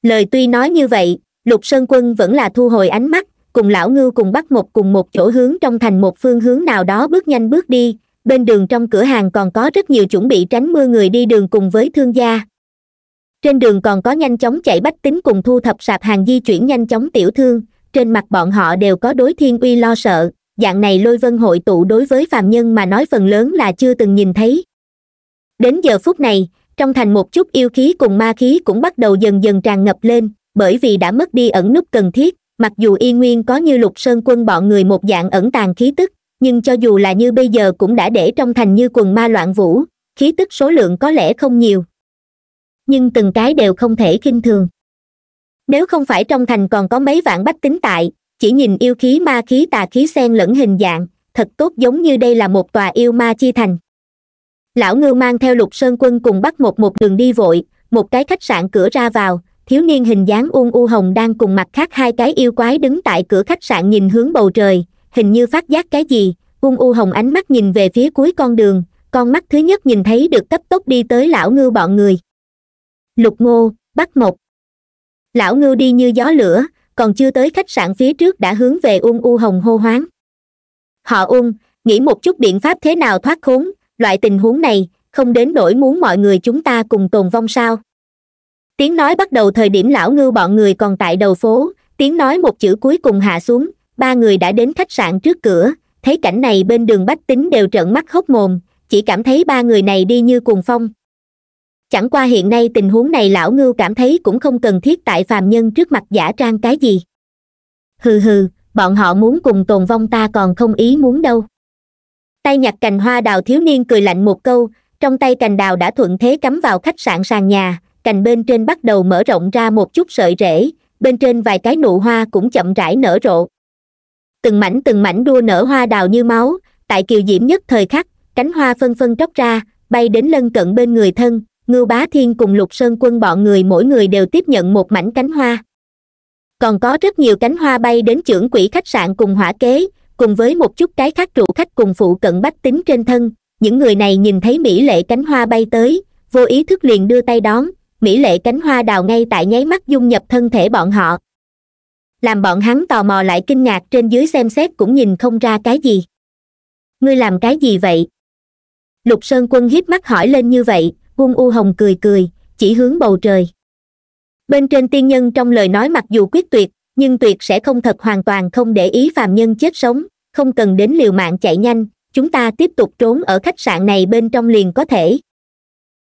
[SPEAKER 1] lời tuy nói như vậy lục sơn quân vẫn là thu hồi ánh mắt cùng lão ngưu cùng bắt một cùng một chỗ hướng trong thành một phương hướng nào đó bước nhanh bước đi bên đường trong cửa hàng còn có rất nhiều chuẩn bị tránh mưa người đi đường cùng với thương gia trên đường còn có nhanh chóng chạy bách tính cùng thu thập sạp hàng di chuyển nhanh chóng tiểu thương trên mặt bọn họ đều có đối thiên uy lo sợ dạng này lôi vân hội tụ đối với phàm nhân mà nói phần lớn là chưa từng nhìn thấy đến giờ phút này trong thành một chút yêu khí cùng ma khí cũng bắt đầu dần dần tràn ngập lên bởi vì đã mất đi ẩn nút cần thiết mặc dù y nguyên có như lục sơn quân bọn người một dạng ẩn tàng khí tức nhưng cho dù là như bây giờ cũng đã để trong thành như quần ma loạn vũ khí tức số lượng có lẽ không nhiều nhưng từng cái đều không thể khinh thường nếu không phải trong thành còn có mấy vạn bách tính tại chỉ nhìn yêu khí ma khí tà khí xen lẫn hình dạng thật tốt giống như đây là một tòa yêu ma chi thành lão ngư mang theo lục sơn quân cùng bắt một một đường đi vội một cái khách sạn cửa ra vào thiếu niên hình dáng uông u hồng đang cùng mặt khác hai cái yêu quái đứng tại cửa khách sạn nhìn hướng bầu trời hình như phát giác cái gì uông u hồng ánh mắt nhìn về phía cuối con đường con mắt thứ nhất nhìn thấy được cấp tốc đi tới lão ngư bọn người lục ngô bắc mộc lão ngưu đi như gió lửa còn chưa tới khách sạn phía trước đã hướng về ung u hồng hô hoáng họ ung nghĩ một chút biện pháp thế nào thoát khốn loại tình huống này không đến nỗi muốn mọi người chúng ta cùng tồn vong sao tiếng nói bắt đầu thời điểm lão ngưu bọn người còn tại đầu phố tiếng nói một chữ cuối cùng hạ xuống ba người đã đến khách sạn trước cửa thấy cảnh này bên đường bách tính đều trợn mắt hốc mồm chỉ cảm thấy ba người này đi như cuồng phong chẳng qua hiện nay tình huống này lão ngưu cảm thấy cũng không cần thiết tại phàm nhân trước mặt giả trang cái gì hừ hừ bọn họ muốn cùng tồn vong ta còn không ý muốn đâu tay nhặt cành hoa đào thiếu niên cười lạnh một câu trong tay cành đào đã thuận thế cắm vào khách sạn sàn nhà cành bên trên bắt đầu mở rộng ra một chút sợi rễ bên trên vài cái nụ hoa cũng chậm rãi nở rộ từng mảnh từng mảnh đua nở hoa đào như máu tại kiều diễm nhất thời khắc cánh hoa phân phân tróc ra bay đến lân cận bên người thân ngưu bá thiên cùng lục sơn quân bọn người mỗi người đều tiếp nhận một mảnh cánh hoa còn có rất nhiều cánh hoa bay đến trưởng quỹ khách sạn cùng hỏa kế cùng với một chút cái khác trụ khách cùng phụ cận bách tính trên thân những người này nhìn thấy mỹ lệ cánh hoa bay tới vô ý thức liền đưa tay đón mỹ lệ cánh hoa đào ngay tại nháy mắt dung nhập thân thể bọn họ làm bọn hắn tò mò lại kinh ngạc trên dưới xem xét cũng nhìn không ra cái gì ngươi làm cái gì vậy lục sơn quân hiếp mắt hỏi lên như vậy ung u hồng cười cười chỉ hướng bầu trời bên trên tiên nhân trong lời nói mặc dù quyết tuyệt nhưng tuyệt sẽ không thật hoàn toàn không để ý phàm nhân chết sống không cần đến liều mạng chạy nhanh chúng ta tiếp tục trốn ở khách sạn này bên trong liền có thể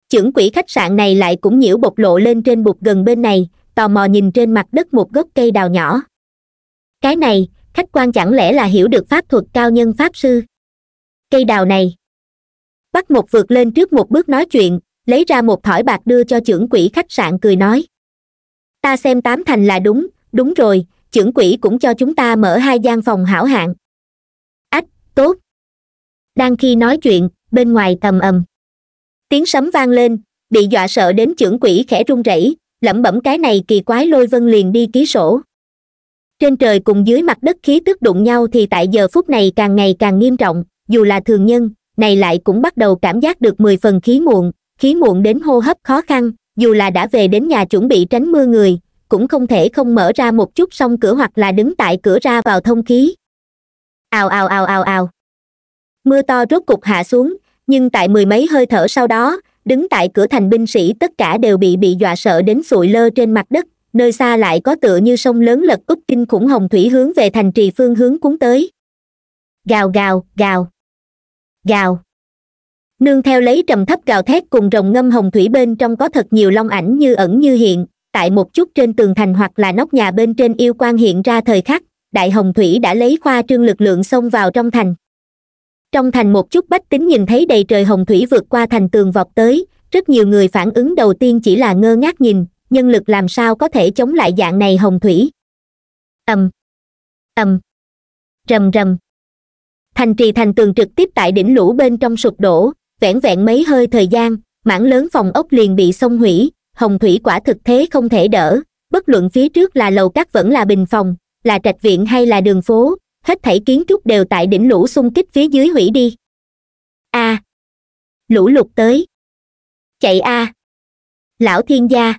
[SPEAKER 1] chưởng quỹ khách sạn này lại cũng nhiễu bộc lộ lên trên bục gần bên này tò mò nhìn trên mặt đất một gốc cây đào nhỏ cái này khách quan chẳng lẽ là hiểu được pháp thuật cao nhân pháp sư cây đào này bắt một vượt lên trước một bước nói chuyện lấy ra một thỏi bạc đưa cho trưởng quỹ khách sạn cười nói ta xem tám thành là đúng đúng rồi trưởng quỹ cũng cho chúng ta mở hai gian phòng hảo hạng ách tốt đang khi nói chuyện bên ngoài tầm ầm tiếng sấm vang lên bị dọa sợ đến trưởng quỹ khẽ run rẩy lẩm bẩm cái này kỳ quái lôi vân liền đi ký sổ trên trời cùng dưới mặt đất khí tức đụng nhau thì tại giờ phút này càng ngày càng nghiêm trọng dù là thường nhân này lại cũng bắt đầu cảm giác được mười phần khí muộn khí muộn đến hô hấp khó khăn dù là đã về đến nhà chuẩn bị tránh mưa người cũng không thể không mở ra một chút song cửa hoặc là đứng tại cửa ra vào thông khí ào ào ào ào ào mưa to rốt cục hạ xuống nhưng tại mười mấy hơi thở sau đó đứng tại cửa thành binh sĩ tất cả đều bị bị dọa sợ đến sụi lơ trên mặt đất nơi xa lại có tựa như sông lớn lật úp kinh khủng hồng thủy hướng về thành trì phương hướng cuốn tới gào gào gào gào nương theo lấy trầm thấp gào thét cùng rồng ngâm hồng thủy bên trong có thật nhiều long ảnh như ẩn như hiện tại một chút trên tường thành hoặc là nóc nhà bên trên yêu quan hiện ra thời khắc đại hồng thủy đã lấy khoa trương lực lượng xông vào trong thành trong thành một chút bách tính nhìn thấy đầy trời hồng thủy vượt qua thành tường vọt tới rất nhiều người phản ứng đầu tiên chỉ là ngơ ngác nhìn nhân lực làm sao có thể chống lại dạng này hồng thủy ầm ầm rầm rầm thành trì thành tường trực tiếp tại đỉnh lũ bên trong sụp đổ vẻn vẹn mấy hơi thời gian mảng lớn phòng ốc liền bị xông hủy hồng thủy quả thực thế không thể đỡ bất luận phía trước là lầu cát vẫn là bình phòng là trạch viện hay là đường phố hết thảy kiến trúc đều tại đỉnh lũ xung kích phía dưới hủy đi a à, lũ lụt tới chạy a à. lão thiên gia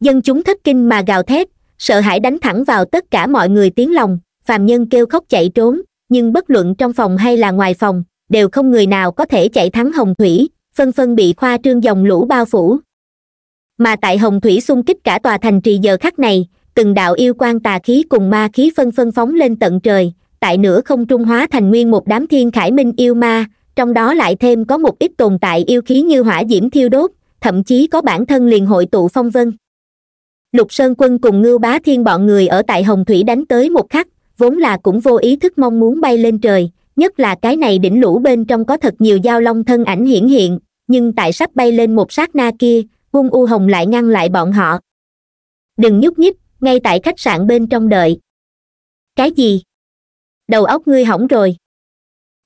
[SPEAKER 1] dân chúng thất kinh mà gào thét sợ hãi đánh thẳng vào tất cả mọi người tiếng lòng phàm nhân kêu khóc chạy trốn nhưng bất luận trong phòng hay là ngoài phòng đều không người nào có thể chạy thắng hồng thủy phân phân bị khoa trương dòng lũ bao phủ mà tại hồng thủy xung kích cả tòa thành trì giờ khắc này từng đạo yêu quan tà khí cùng ma khí phân phân phóng lên tận trời tại nửa không trung hóa thành nguyên một đám thiên khải minh yêu ma trong đó lại thêm có một ít tồn tại yêu khí như hỏa diễm thiêu đốt thậm chí có bản thân liền hội tụ phong vân lục sơn quân cùng ngưu bá thiên bọn người ở tại hồng thủy đánh tới một khắc vốn là cũng vô ý thức mong muốn bay lên trời nhất là cái này đỉnh lũ bên trong có thật nhiều dao long thân ảnh hiển hiện nhưng tại sắp bay lên một sát na kia quân u hồng lại ngăn lại bọn họ đừng nhúc nhích ngay tại khách sạn bên trong đợi cái gì đầu óc ngươi hỏng rồi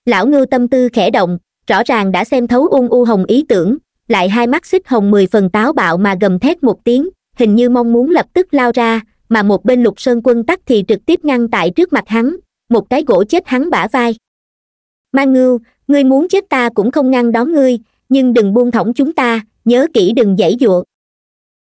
[SPEAKER 1] lão ngưu tâm tư khẽ động rõ ràng đã xem thấu ung u hồng ý tưởng lại hai mắt xích hồng mười phần táo bạo mà gầm thét một tiếng hình như mong muốn lập tức lao ra mà một bên lục sơn quân tắc thì trực tiếp ngăn tại trước mặt hắn một cái gỗ chết hắn bả vai Mang ngưu ngươi muốn chết ta cũng không ngăn đón ngươi nhưng đừng buông thõng chúng ta nhớ kỹ đừng dãy giụa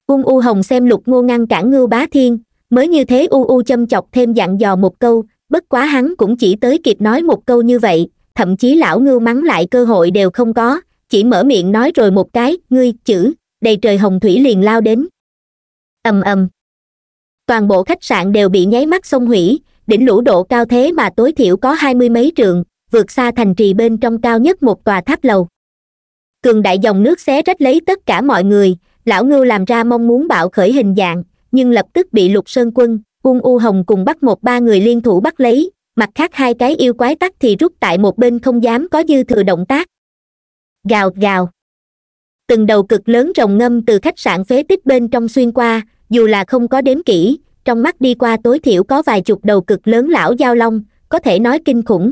[SPEAKER 1] ung u hồng xem lục ngô ngăn cản ngưu bá thiên mới như thế u u châm chọc thêm dặn dò một câu bất quá hắn cũng chỉ tới kịp nói một câu như vậy thậm chí lão ngưu mắng lại cơ hội đều không có chỉ mở miệng nói rồi một cái ngươi chữ đầy trời hồng thủy liền lao đến ầm ầm toàn bộ khách sạn đều bị nháy mắt xông hủy đỉnh lũ độ cao thế mà tối thiểu có hai mươi mấy trường vượt xa thành trì bên trong cao nhất một tòa tháp lầu cường đại dòng nước xé rách lấy tất cả mọi người lão ngưu làm ra mong muốn bạo khởi hình dạng nhưng lập tức bị lục sơn quân ung u hồng cùng bắt một ba người liên thủ bắt lấy mặt khác hai cái yêu quái tắc thì rút tại một bên không dám có dư thừa động tác gào gào từng đầu cực lớn rồng ngâm từ khách sạn phế tích bên trong xuyên qua dù là không có đếm kỹ trong mắt đi qua tối thiểu có vài chục đầu cực lớn lão giao long có thể nói kinh khủng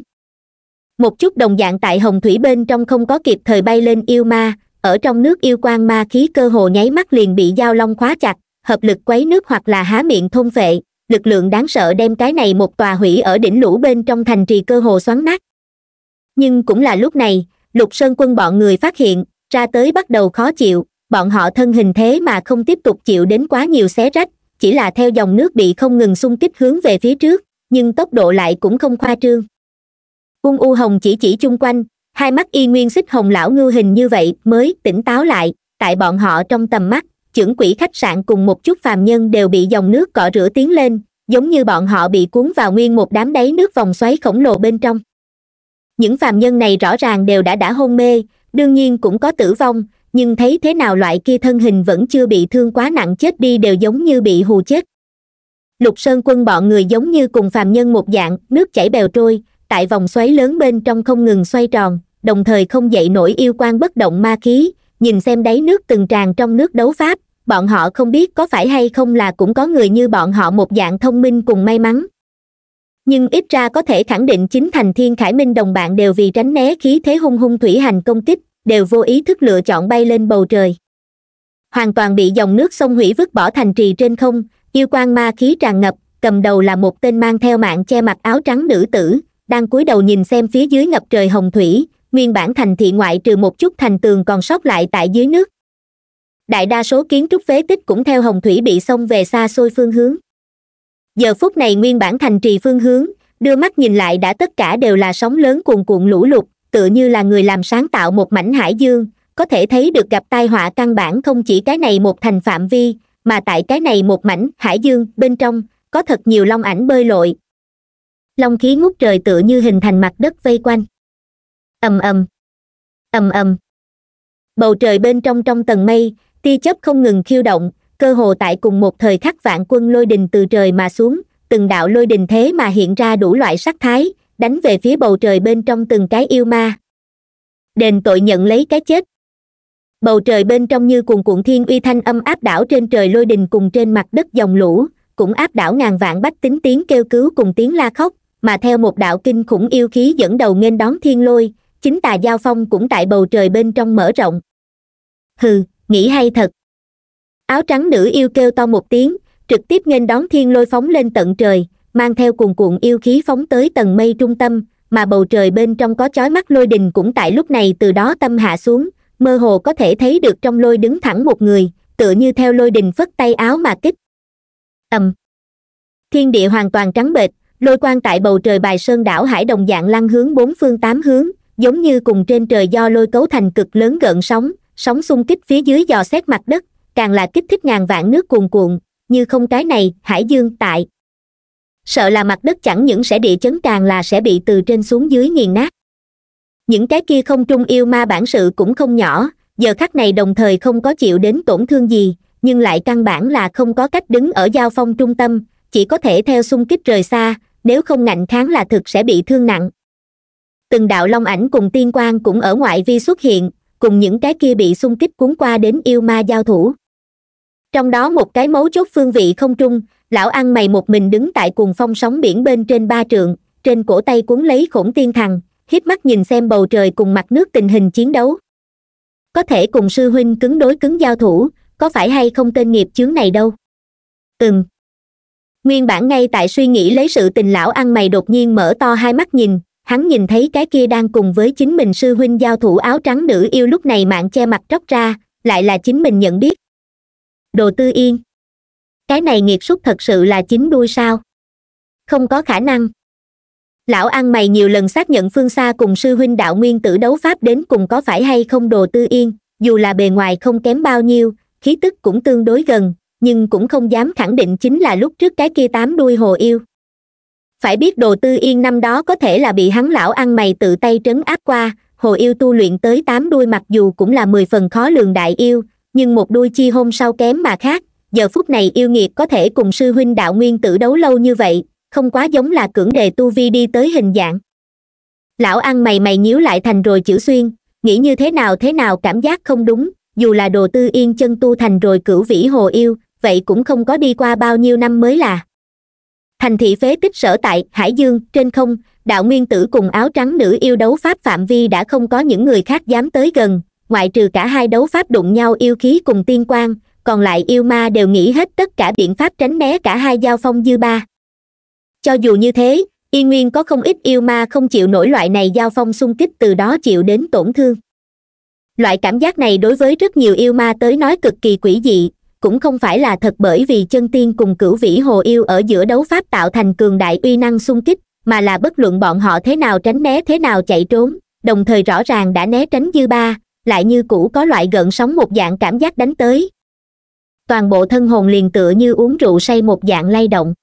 [SPEAKER 1] một chút đồng dạng tại hồng thủy bên trong không có kịp thời bay lên yêu ma ở trong nước yêu quan ma khí cơ hồ nháy mắt liền bị dao long khóa chặt hợp lực quấy nước hoặc là há miệng thôn vệ lực lượng đáng sợ đem cái này một tòa hủy ở đỉnh lũ bên trong thành trì cơ hồ xoắn nát nhưng cũng là lúc này lục sơn quân bọn người phát hiện ra tới bắt đầu khó chịu bọn họ thân hình thế mà không tiếp tục chịu đến quá nhiều xé rách chỉ là theo dòng nước bị không ngừng xung kích hướng về phía trước nhưng tốc độ lại cũng không khoa trương ung u hồng chỉ chỉ chung quanh hai mắt y nguyên xích hồng lão ngư hình như vậy mới tỉnh táo lại tại bọn họ trong tầm mắt trưởng quỹ khách sạn cùng một chút phàm nhân đều bị dòng nước cọ rửa tiến lên giống như bọn họ bị cuốn vào nguyên một đám đáy nước vòng xoáy khổng lồ bên trong những phàm nhân này rõ ràng đều đã đã hôn mê đương nhiên cũng có tử vong nhưng thấy thế nào loại kia thân hình vẫn chưa bị thương quá nặng chết đi đều giống như bị hù chết lục sơn quân bọn người giống như cùng phàm nhân một dạng nước chảy bèo trôi tại vòng xoáy lớn bên trong không ngừng xoay tròn đồng thời không dậy nổi yêu quan bất động ma khí nhìn xem đáy nước từng tràn trong nước đấu pháp bọn họ không biết có phải hay không là cũng có người như bọn họ một dạng thông minh cùng may mắn nhưng ít ra có thể khẳng định chính thành thiên khải minh đồng bạn đều vì tránh né khí thế hung hung thủy hành công kích đều vô ý thức lựa chọn bay lên bầu trời hoàn toàn bị dòng nước sông hủy vứt bỏ thành trì trên không yêu quan ma khí tràn ngập cầm đầu là một tên mang theo mạng che mặt áo trắng nữ tử đang cúi đầu nhìn xem phía dưới ngập trời hồng thủy nguyên bản thành thị ngoại trừ một chút thành tường còn sót lại tại dưới nước đại đa số kiến trúc phế tích cũng theo hồng thủy bị xông về xa xôi phương hướng giờ phút này nguyên bản thành trì phương hướng đưa mắt nhìn lại đã tất cả đều là sóng lớn cuồn cuộn lũ lụt tựa như là người làm sáng tạo một mảnh hải dương có thể thấy được gặp tai họa căn bản không chỉ cái này một thành phạm vi mà tại cái này một mảnh hải dương bên trong có thật nhiều long ảnh bơi lội long khí ngút trời tựa như hình thành mặt đất vây quanh ầm ầm ầm ầm bầu trời bên trong trong tầng mây tia chớp không ngừng khiêu động cơ hồ tại cùng một thời khắc vạn quân lôi đình từ trời mà xuống từng đạo lôi đình thế mà hiện ra đủ loại sắc thái đánh về phía bầu trời bên trong từng cái yêu ma đền tội nhận lấy cái chết bầu trời bên trong như cuồn cuộn thiên uy thanh âm áp đảo trên trời lôi đình cùng trên mặt đất dòng lũ cũng áp đảo ngàn vạn bách tính tiếng kêu cứu cùng tiếng la khóc mà theo một đạo kinh khủng yêu khí dẫn đầu nghênh đón thiên lôi chính tà giao phong cũng tại bầu trời bên trong mở rộng hừ nghĩ hay thật áo trắng nữ yêu kêu to một tiếng trực tiếp nghênh đón thiên lôi phóng lên tận trời mang theo cuồn cuộn yêu khí phóng tới tầng mây trung tâm mà bầu trời bên trong có chói mắt lôi đình cũng tại lúc này từ đó tâm hạ xuống mơ hồ có thể thấy được trong lôi đứng thẳng một người tựa như theo lôi đình phất tay áo mà kích ầm thiên địa hoàn toàn trắng bệch lôi quang tại bầu trời bài sơn đảo hải đồng dạng lăn hướng bốn phương tám hướng giống như cùng trên trời do lôi cấu thành cực lớn gợn sóng sóng xung kích phía dưới dò xét mặt đất càng là kích thích ngàn vạn nước cuồn cuộn như không cái này hải dương tại sợ là mặt đất chẳng những sẽ địa chấn càng là sẽ bị từ trên xuống dưới nghiền nát những cái kia không trung yêu ma bản sự cũng không nhỏ giờ khắc này đồng thời không có chịu đến tổn thương gì nhưng lại căn bản là không có cách đứng ở giao phong trung tâm chỉ có thể theo xung kích rời xa nếu không ngạnh kháng là thực sẽ bị thương nặng từng đạo long ảnh cùng tiên quan cũng ở ngoại vi xuất hiện cùng những cái kia bị xung kích cuốn qua đến yêu ma giao thủ trong đó một cái mấu chốt phương vị không trung lão ăn mày một mình đứng tại cùng phong sóng biển bên trên ba trường, trên cổ tay cuốn lấy khổng tiên thằng hiếp mắt nhìn xem bầu trời cùng mặt nước tình hình chiến đấu có thể cùng sư huynh cứng đối cứng giao thủ có phải hay không tên nghiệp chướng này đâu ừm nguyên bản ngay tại suy nghĩ lấy sự tình lão ăn mày đột nhiên mở to hai mắt nhìn hắn nhìn thấy cái kia đang cùng với chính mình sư huynh giao thủ áo trắng nữ yêu lúc này mạng che mặt tróc ra lại là chính mình nhận biết đồ tư yên cái này nghiệt súc thật sự là chính đuôi sao không có khả năng lão ăn mày nhiều lần xác nhận phương xa cùng sư huynh đạo nguyên tử đấu pháp đến cùng có phải hay không đồ tư yên dù là bề ngoài không kém bao nhiêu khí tức cũng tương đối gần nhưng cũng không dám khẳng định chính là lúc trước cái kia tám đuôi hồ yêu phải biết đồ tư yên năm đó có thể là bị hắn lão ăn mày tự tay trấn áp qua hồ yêu tu luyện tới tám đuôi mặc dù cũng là mười phần khó lường đại yêu nhưng một đuôi chi hôm sau kém mà khác giờ phút này yêu nghiệt có thể cùng sư huynh đạo nguyên tử đấu lâu như vậy không quá giống là cưỡng đề tu vi đi tới hình dạng lão ăn mày mày nhíu lại thành rồi chữ xuyên nghĩ như thế nào thế nào cảm giác không đúng dù là đồ tư yên chân tu thành rồi cửu vĩ hồ yêu vậy cũng không có đi qua bao nhiêu năm mới là thành thị phế tích sở tại hải dương trên không đạo nguyên tử cùng áo trắng nữ yêu đấu pháp phạm vi đã không có những người khác dám tới gần ngoại trừ cả hai đấu pháp đụng nhau yêu khí cùng tiên quan còn lại yêu ma đều nghĩ hết tất cả biện pháp tránh né cả hai giao phong dư ba cho dù như thế y nguyên có không ít yêu ma không chịu nổi loại này giao phong xung kích từ đó chịu đến tổn thương loại cảm giác này đối với rất nhiều yêu ma tới nói cực kỳ quỷ dị cũng không phải là thật bởi vì chân tiên cùng cửu vĩ hồ yêu ở giữa đấu pháp tạo thành cường đại uy năng xung kích mà là bất luận bọn họ thế nào tránh né thế nào chạy trốn đồng thời rõ ràng đã né tránh dư ba lại như cũ có loại gợn sóng một dạng cảm giác đánh tới toàn bộ thân hồn liền tựa như uống rượu say một dạng lay động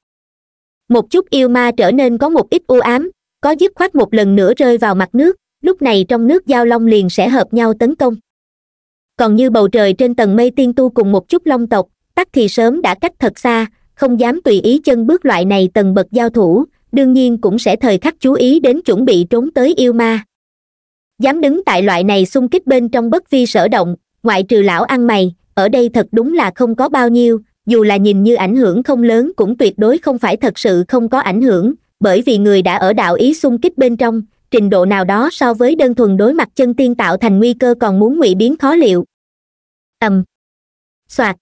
[SPEAKER 1] một chút yêu ma trở nên có một ít u ám có dứt khoát một lần nữa rơi vào mặt nước lúc này trong nước giao long liền sẽ hợp nhau tấn công còn như bầu trời trên tầng mây tiên tu cùng một chút long tộc tắc thì sớm đã cách thật xa không dám tùy ý chân bước loại này tầng bậc giao thủ đương nhiên cũng sẽ thời khắc chú ý đến chuẩn bị trốn tới yêu ma dám đứng tại loại này xung kích bên trong bất vi sở động ngoại trừ lão ăn mày ở đây thật đúng là không có bao nhiêu dù là nhìn như ảnh hưởng không lớn cũng tuyệt đối không phải thật sự không có ảnh hưởng bởi vì người đã ở đạo ý xung kích bên trong trình độ nào đó so với đơn thuần đối mặt chân tiên tạo thành nguy cơ còn muốn ngụy biến khó liệu ầm um.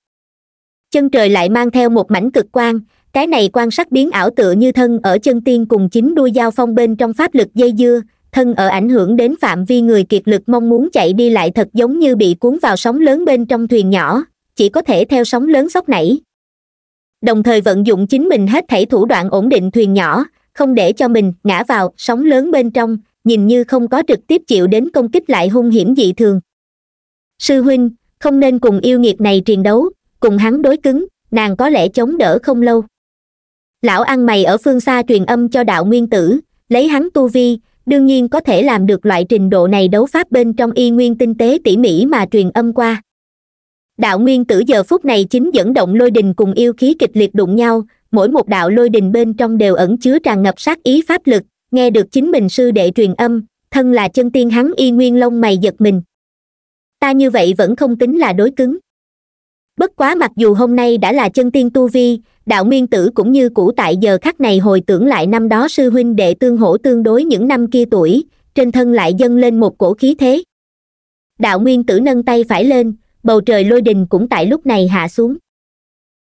[SPEAKER 1] chân trời lại mang theo một mảnh cực quang cái này quan sát biến ảo tựa như thân ở chân tiên cùng chính đuôi dao phong bên trong pháp lực dây dưa thân ở ảnh hưởng đến phạm vi người kiệt lực mong muốn chạy đi lại thật giống như bị cuốn vào sóng lớn bên trong thuyền nhỏ chỉ có thể theo sóng lớn sóc nảy đồng thời vận dụng chính mình hết thảy thủ đoạn ổn định thuyền nhỏ không để cho mình ngã vào sóng lớn bên trong nhìn như không có trực tiếp chịu đến công kích lại hung hiểm dị thường sư huynh không nên cùng yêu nghiệt này triền đấu cùng hắn đối cứng nàng có lẽ chống đỡ không lâu lão ăn mày ở phương xa truyền âm cho đạo nguyên tử lấy hắn tu vi đương nhiên có thể làm được loại trình độ này đấu pháp bên trong y nguyên tinh tế tỉ mỉ mà truyền âm qua đạo nguyên tử giờ phút này chính dẫn động lôi đình cùng yêu khí kịch liệt đụng nhau mỗi một đạo lôi đình bên trong đều ẩn chứa tràn ngập sát ý pháp lực nghe được chính mình sư đệ truyền âm thân là chân tiên hắn y nguyên lông mày giật mình ta như vậy vẫn không tính là đối cứng bất quá mặc dù hôm nay đã là chân tiên tu vi đạo nguyên tử cũng như cũ tại giờ khắc này hồi tưởng lại năm đó sư huynh đệ tương hỗ tương đối những năm kia tuổi trên thân lại dâng lên một cổ khí thế đạo nguyên tử nâng tay phải lên bầu trời lôi đình cũng tại lúc này hạ xuống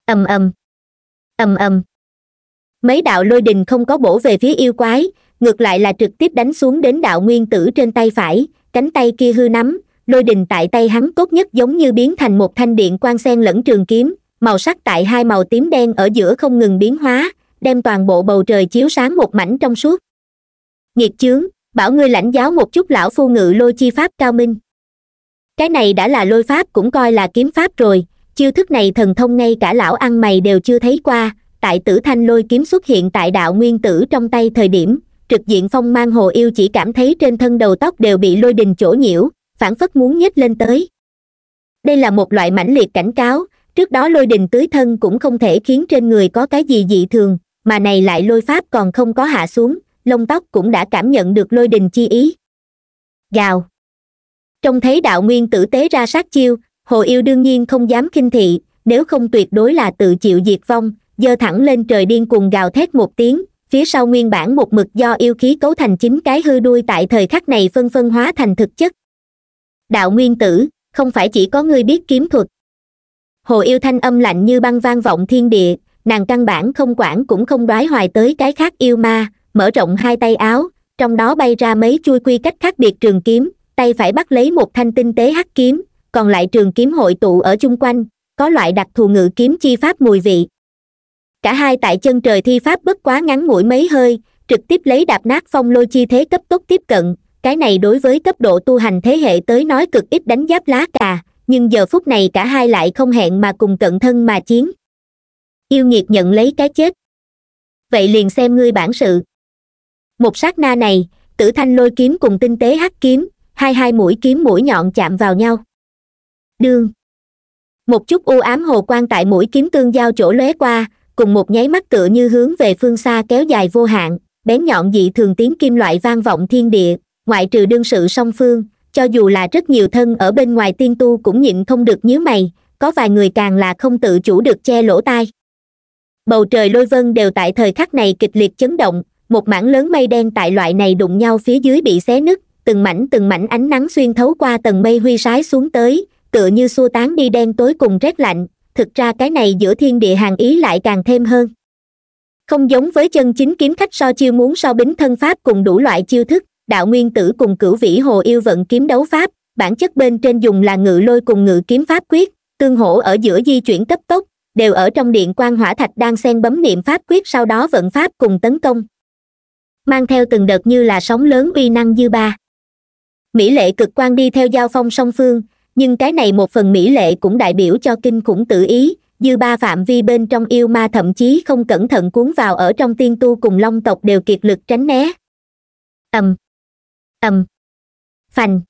[SPEAKER 1] ầm ầm ầm ầm mấy đạo lôi đình không có bổ về phía yêu quái ngược lại là trực tiếp đánh xuống đến đạo nguyên tử trên tay phải cánh tay kia hư nắm lôi đình tại tay hắn tốt nhất giống như biến thành một thanh điện quang sen lẫn trường kiếm màu sắc tại hai màu tím đen ở giữa không ngừng biến hóa đem toàn bộ bầu trời chiếu sáng một mảnh trong suốt nghiệt chướng bảo ngươi lãnh giáo một chút lão phu ngự lôi chi pháp cao minh cái này đã là lôi pháp cũng coi là kiếm pháp rồi chiêu thức này thần thông ngay cả lão ăn mày đều chưa thấy qua tại tử thanh lôi kiếm xuất hiện tại đạo nguyên tử trong tay thời điểm trực diện phong mang hồ yêu chỉ cảm thấy trên thân đầu tóc đều bị lôi đình chỗ nhiễu phản phất muốn nhếch lên tới đây là một loại mãnh liệt cảnh cáo trước đó lôi đình tưới thân cũng không thể khiến trên người có cái gì dị thường mà này lại lôi pháp còn không có hạ xuống lông tóc cũng đã cảm nhận được lôi đình chi ý gào trong thấy đạo nguyên tử tế ra sát chiêu hồ yêu đương nhiên không dám kinh thị nếu không tuyệt đối là tự chịu diệt vong giơ thẳng lên trời điên cuồng gào thét một tiếng phía sau nguyên bản một mực do yêu khí cấu thành chính cái hư đuôi tại thời khắc này phân phân hóa thành thực chất đạo nguyên tử không phải chỉ có ngươi biết kiếm thuật hồ yêu thanh âm lạnh như băng vang vọng thiên địa nàng căn bản không quản cũng không đoái hoài tới cái khác yêu ma mở rộng hai tay áo trong đó bay ra mấy chui quy cách khác biệt trường kiếm tay phải bắt lấy một thanh tinh tế hắc kiếm còn lại trường kiếm hội tụ ở chung quanh có loại đặc thù ngự kiếm chi pháp mùi vị cả hai tại chân trời thi pháp bất quá ngắn mũi mấy hơi trực tiếp lấy đạp nát phong lôi chi thế cấp tốc tiếp cận cái này đối với cấp độ tu hành thế hệ tới nói cực ít đánh giáp lá cà nhưng giờ phút này cả hai lại không hẹn mà cùng cận thân mà chiến yêu nghiệt nhận lấy cái chết vậy liền xem ngươi bản sự một sát na này tử thanh lôi kiếm cùng tinh tế hắc kiếm hai hai mũi kiếm mũi nhọn chạm vào nhau đương một chút u ám hồ quang tại mũi kiếm tương giao chỗ lóe qua cùng một nháy mắt tựa như hướng về phương xa kéo dài vô hạn bén nhọn dị thường tiếng kim loại vang vọng thiên địa ngoại trừ đương sự song phương cho dù là rất nhiều thân ở bên ngoài tiên tu cũng nhịn không được nhớ mày có vài người càng là không tự chủ được che lỗ tai bầu trời lôi vân đều tại thời khắc này kịch liệt chấn động một mảng lớn mây đen tại loại này đụng nhau phía dưới bị xé nứt từng mảnh từng mảnh ánh nắng xuyên thấu qua tầng mây huy sái xuống tới tựa như xua tán đi đen tối cùng rét lạnh thực ra cái này giữa thiên địa hàng ý lại càng thêm hơn không giống với chân chính kiếm khách so chiêu muốn so bính thân pháp cùng đủ loại chiêu thức đạo nguyên tử cùng cửu vĩ hồ yêu vận kiếm đấu pháp bản chất bên trên dùng là ngự lôi cùng ngự kiếm pháp quyết tương hỗ ở giữa di chuyển cấp tốc đều ở trong điện quan hỏa thạch đang xen bấm niệm pháp quyết sau đó vận pháp cùng tấn công mang theo từng đợt như là sóng lớn uy năng dư ba mỹ lệ cực quan đi theo giao phong song phương nhưng cái này một phần mỹ lệ cũng đại biểu cho kinh khủng tự ý dư ba phạm vi bên trong yêu ma thậm chí không cẩn thận cuốn vào ở trong tiên tu cùng long tộc đều kiệt lực tránh né ầm ầm phành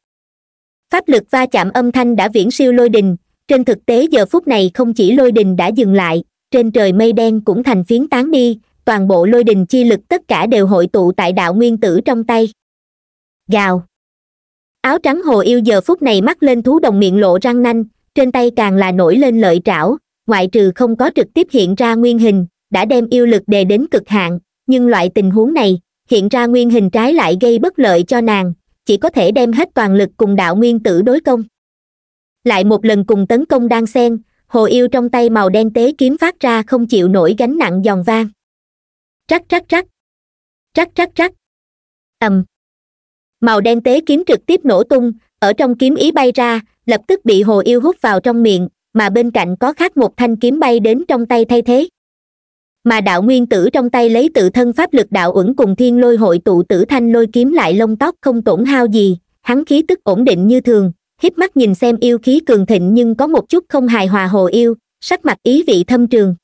[SPEAKER 1] pháp lực va chạm âm thanh đã viễn siêu lôi đình trên thực tế giờ phút này không chỉ lôi đình đã dừng lại trên trời mây đen cũng thành phiến tán đi toàn bộ lôi đình chi lực tất cả đều hội tụ tại đạo nguyên tử trong tay gào áo trắng hồ yêu giờ phút này mắt lên thú đồng miệng lộ răng nanh trên tay càng là nổi lên lợi trảo ngoại trừ không có trực tiếp hiện ra nguyên hình đã đem yêu lực đề đến cực hạn nhưng loại tình huống này hiện ra nguyên hình trái lại gây bất lợi cho nàng chỉ có thể đem hết toàn lực cùng đạo nguyên tử đối công lại một lần cùng tấn công đang xen hồ yêu trong tay màu đen tế kiếm phát ra không chịu nổi gánh nặng giòn vang trắc trắc trắc trắc trắc trắc ầm màu đen tế kiếm trực tiếp nổ tung ở trong kiếm ý bay ra lập tức bị hồ yêu hút vào trong miệng mà bên cạnh có khác một thanh kiếm bay đến trong tay thay thế mà đạo nguyên tử trong tay lấy tự thân pháp lực đạo uẩn cùng thiên lôi hội tụ tử thanh lôi kiếm lại lông tóc không tổn hao gì hắn khí tức ổn định như thường híp mắt nhìn xem yêu khí cường thịnh nhưng có một chút không hài hòa hồ yêu sắc mặt ý vị thâm trường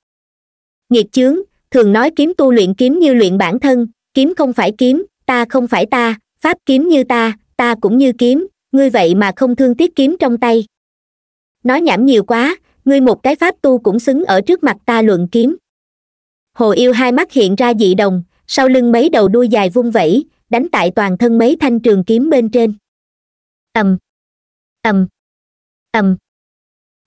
[SPEAKER 1] nghiệt chướng thường nói kiếm tu luyện kiếm như luyện bản thân kiếm không phải kiếm ta không phải ta pháp kiếm như ta ta cũng như kiếm ngươi vậy mà không thương tiếc kiếm trong tay nói nhảm nhiều quá ngươi một cái pháp tu cũng xứng ở trước mặt ta luận kiếm hồ yêu hai mắt hiện ra dị đồng sau lưng mấy đầu đuôi dài vung vẩy đánh tại toàn thân mấy thanh trường kiếm bên trên ầm ầm ầm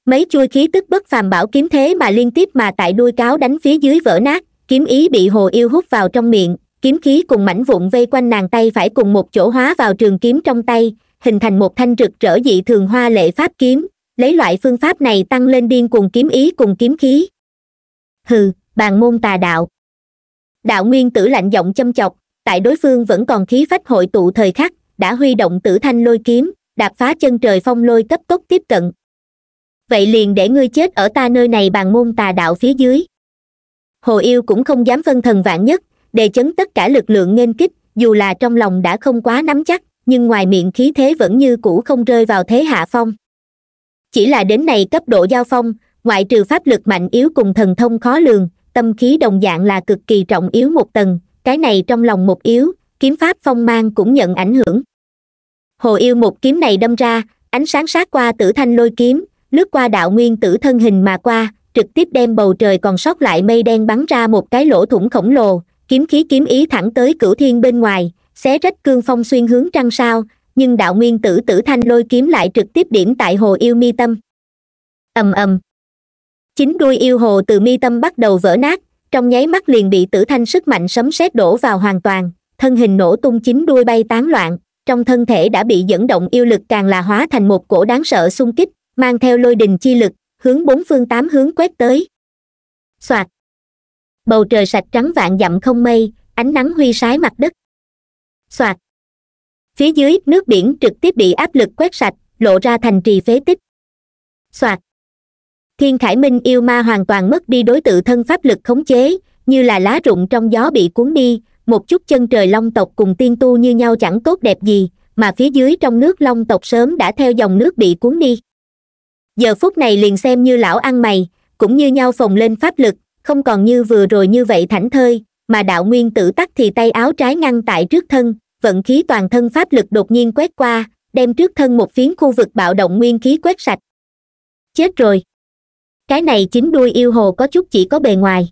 [SPEAKER 1] mấy chuôi khí tức bất phàm bảo kiếm thế mà liên tiếp mà tại đuôi cáo đánh phía dưới vỡ nát kiếm ý bị hồ yêu hút vào trong miệng kiếm khí cùng mảnh vụn vây quanh nàng tay phải cùng một chỗ hóa vào trường kiếm trong tay hình thành một thanh rực rỡ dị thường hoa lệ pháp kiếm lấy loại phương pháp này tăng lên điên cùng kiếm ý cùng kiếm khí hừ bàn môn tà đạo đạo nguyên tử lạnh giọng châm chọc tại đối phương vẫn còn khí phách hội tụ thời khắc đã huy động tử thanh lôi kiếm đạp phá chân trời phong lôi cấp tốc tiếp cận vậy liền để ngươi chết ở ta nơi này bàn môn tà đạo phía dưới hồ yêu cũng không dám phân thần vạn nhất đề chấn tất cả lực lượng nghênh kích dù là trong lòng đã không quá nắm chắc nhưng ngoài miệng khí thế vẫn như cũ không rơi vào thế hạ phong chỉ là đến này cấp độ giao phong ngoại trừ pháp lực mạnh yếu cùng thần thông khó lường tâm khí đồng dạng là cực kỳ trọng yếu một tầng cái này trong lòng một yếu kiếm pháp phong mang cũng nhận ảnh hưởng hồ yêu một kiếm này đâm ra ánh sáng sát qua tử thanh lôi kiếm lướt qua đạo nguyên tử thân hình mà qua trực tiếp đem bầu trời còn sót lại mây đen bắn ra một cái lỗ thủng khổng lồ kiếm khí kiếm ý thẳng tới cửu thiên bên ngoài xé rách cương phong xuyên hướng trăng sao nhưng đạo nguyên tử tử thanh lôi kiếm lại trực tiếp điểm tại hồ yêu mi tâm ầm ầm chính đuôi yêu hồ từ mi tâm bắt đầu vỡ nát trong nháy mắt liền bị tử thanh sức mạnh sấm sét đổ vào hoàn toàn thân hình nổ tung chính đuôi bay tán loạn trong thân thể đã bị dẫn động yêu lực càng là hóa thành một cổ đáng sợ xung kích mang theo lôi đình chi lực hướng bốn phương tám hướng quét tới soạt bầu trời sạch trắng vạn dặm không mây ánh nắng huy sái mặt đất xoạt phía dưới nước biển trực tiếp bị áp lực quét sạch lộ ra thành trì phế tích xoạt thiên khải minh yêu ma hoàn toàn mất đi đối tự thân pháp lực khống chế như là lá rụng trong gió bị cuốn đi một chút chân trời long tộc cùng tiên tu như nhau chẳng tốt đẹp gì mà phía dưới trong nước long tộc sớm đã theo dòng nước bị cuốn đi giờ phút này liền xem như lão ăn mày cũng như nhau phồng lên pháp lực không còn như vừa rồi như vậy thảnh thơi mà đạo nguyên tử tắt thì tay áo trái ngăn tại trước thân vận khí toàn thân pháp lực đột nhiên quét qua đem trước thân một phiến khu vực bạo động nguyên khí quét sạch chết rồi cái này chính đuôi yêu hồ có chút chỉ có bề ngoài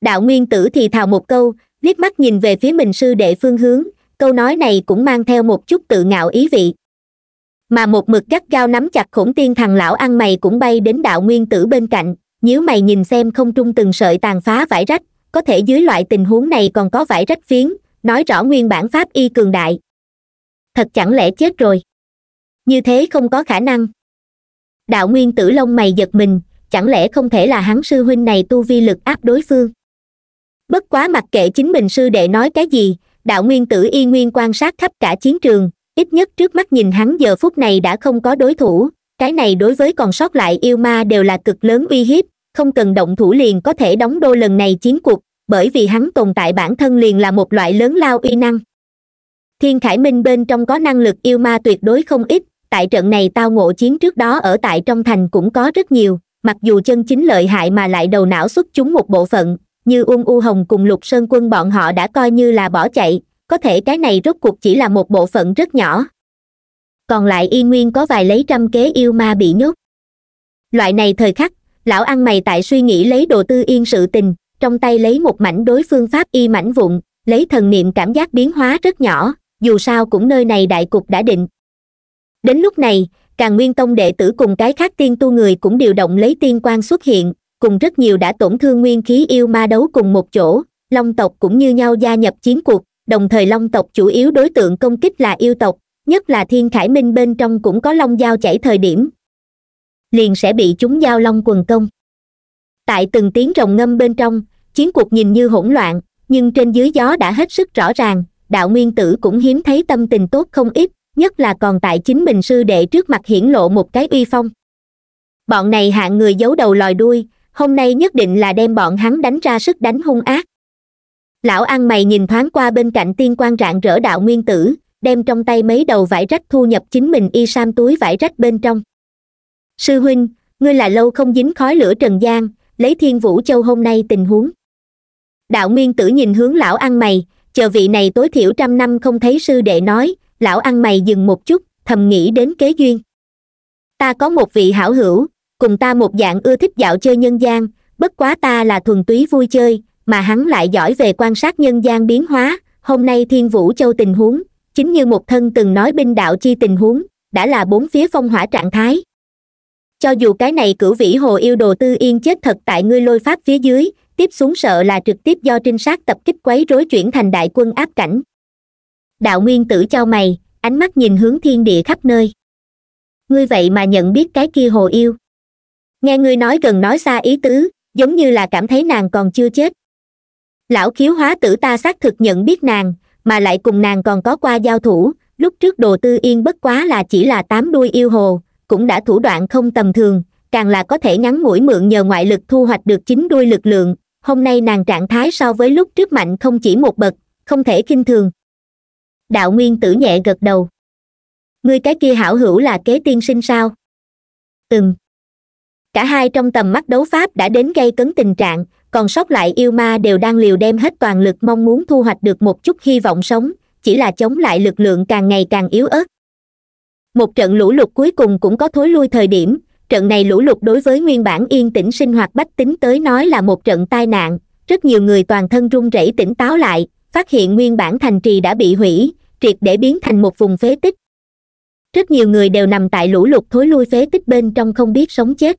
[SPEAKER 1] đạo nguyên tử thì thào một câu liếc mắt nhìn về phía mình sư đệ phương hướng câu nói này cũng mang theo một chút tự ngạo ý vị mà một mực gắt gao nắm chặt khổng tiên thằng lão ăn mày cũng bay đến đạo nguyên tử bên cạnh nhíu mày nhìn xem không trung từng sợi tàn phá vải rách có thể dưới loại tình huống này còn có vải rách phiến nói rõ nguyên bản pháp y cường đại thật chẳng lẽ chết rồi như thế không có khả năng đạo nguyên tử lông mày giật mình chẳng lẽ không thể là hắn sư huynh này tu vi lực áp đối phương bất quá mặc kệ chính mình sư đệ nói cái gì đạo nguyên tử y nguyên quan sát khắp cả chiến trường ít nhất trước mắt nhìn hắn giờ phút này đã không có đối thủ cái này đối với còn sót lại yêu ma đều là cực lớn uy hiếp không cần động thủ liền có thể đóng đô lần này chiến cuộc bởi vì hắn tồn tại bản thân liền là một loại lớn lao uy năng thiên khải minh bên trong có năng lực yêu ma tuyệt đối không ít tại trận này tao ngộ chiến trước đó ở tại trong thành cũng có rất nhiều mặc dù chân chính lợi hại mà lại đầu não xuất chúng một bộ phận như uông u hồng cùng lục sơn quân bọn họ đã coi như là bỏ chạy có thể cái này rốt cuộc chỉ là một bộ phận rất nhỏ còn lại y nguyên có vài lấy trăm kế yêu ma bị nhốt loại này thời khắc lão ăn mày tại suy nghĩ lấy đồ tư yên sự tình trong tay lấy một mảnh đối phương pháp y mảnh vụn lấy thần niệm cảm giác biến hóa rất nhỏ dù sao cũng nơi này đại cục đã định đến lúc này càng nguyên tông đệ tử cùng cái khác tiên tu người cũng điều động lấy tiên quan xuất hiện cùng rất nhiều đã tổn thương nguyên khí yêu ma đấu cùng một chỗ long tộc cũng như nhau gia nhập chiến cuộc đồng thời long tộc chủ yếu đối tượng công kích là yêu tộc nhất là thiên khải minh bên trong cũng có long dao chảy thời điểm liền sẽ bị chúng giao long quần công tại từng tiếng rồng ngâm bên trong chiến cuộc nhìn như hỗn loạn nhưng trên dưới gió đã hết sức rõ ràng đạo nguyên tử cũng hiếm thấy tâm tình tốt không ít nhất là còn tại chính mình sư đệ trước mặt hiển lộ một cái uy phong bọn này hạng người giấu đầu lòi đuôi hôm nay nhất định là đem bọn hắn đánh ra sức đánh hung ác lão ăn mày nhìn thoáng qua bên cạnh tiên quan rạng rỡ đạo nguyên tử đem trong tay mấy đầu vải rách thu nhập chính mình y sam túi vải rách bên trong sư huynh ngươi là lâu không dính khói lửa trần gian lấy thiên vũ châu hôm nay tình huống đạo nguyên tử nhìn hướng lão ăn mày chờ vị này tối thiểu trăm năm không thấy sư đệ nói lão ăn mày dừng một chút thầm nghĩ đến kế duyên ta có một vị hảo hữu cùng ta một dạng ưa thích dạo chơi nhân gian bất quá ta là thuần túy vui chơi mà hắn lại giỏi về quan sát nhân gian biến hóa hôm nay thiên vũ châu tình huống chính như một thân từng nói binh đạo chi tình huống đã là bốn phía phong hỏa trạng thái cho dù cái này cửu vĩ hồ yêu đồ tư yên chết thật tại ngươi lôi pháp phía dưới tiếp xuống sợ là trực tiếp do trinh sát tập kích quấy rối chuyển thành đại quân áp cảnh đạo nguyên tử chau mày ánh mắt nhìn hướng thiên địa khắp nơi ngươi vậy mà nhận biết cái kia hồ yêu nghe ngươi nói gần nói xa ý tứ giống như là cảm thấy nàng còn chưa chết lão khiếu hóa tử ta xác thực nhận biết nàng mà lại cùng nàng còn có qua giao thủ lúc trước đồ tư yên bất quá là chỉ là tám đuôi yêu hồ cũng đã thủ đoạn không tầm thường càng là có thể ngắn mũi mượn nhờ ngoại lực thu hoạch được chín đuôi lực lượng hôm nay nàng trạng thái so với lúc trước mạnh không chỉ một bậc không thể kinh thường đạo nguyên tử nhẹ gật đầu ngươi cái kia hảo hữu là kế tiên sinh sao ừm cả hai trong tầm mắt đấu pháp đã đến gây cấn tình trạng còn sót lại yêu ma đều đang liều đem hết toàn lực mong muốn thu hoạch được một chút hy vọng sống chỉ là chống lại lực lượng càng ngày càng yếu ớt một trận lũ lụt cuối cùng cũng có thối lui thời điểm trận này lũ lụt đối với nguyên bản yên tĩnh sinh hoạt bách tính tới nói là một trận tai nạn rất nhiều người toàn thân run rẩy tỉnh táo lại phát hiện nguyên bản thành trì đã bị hủy triệt để biến thành một vùng phế tích rất nhiều người đều nằm tại lũ lụt thối lui phế tích bên trong không biết sống chết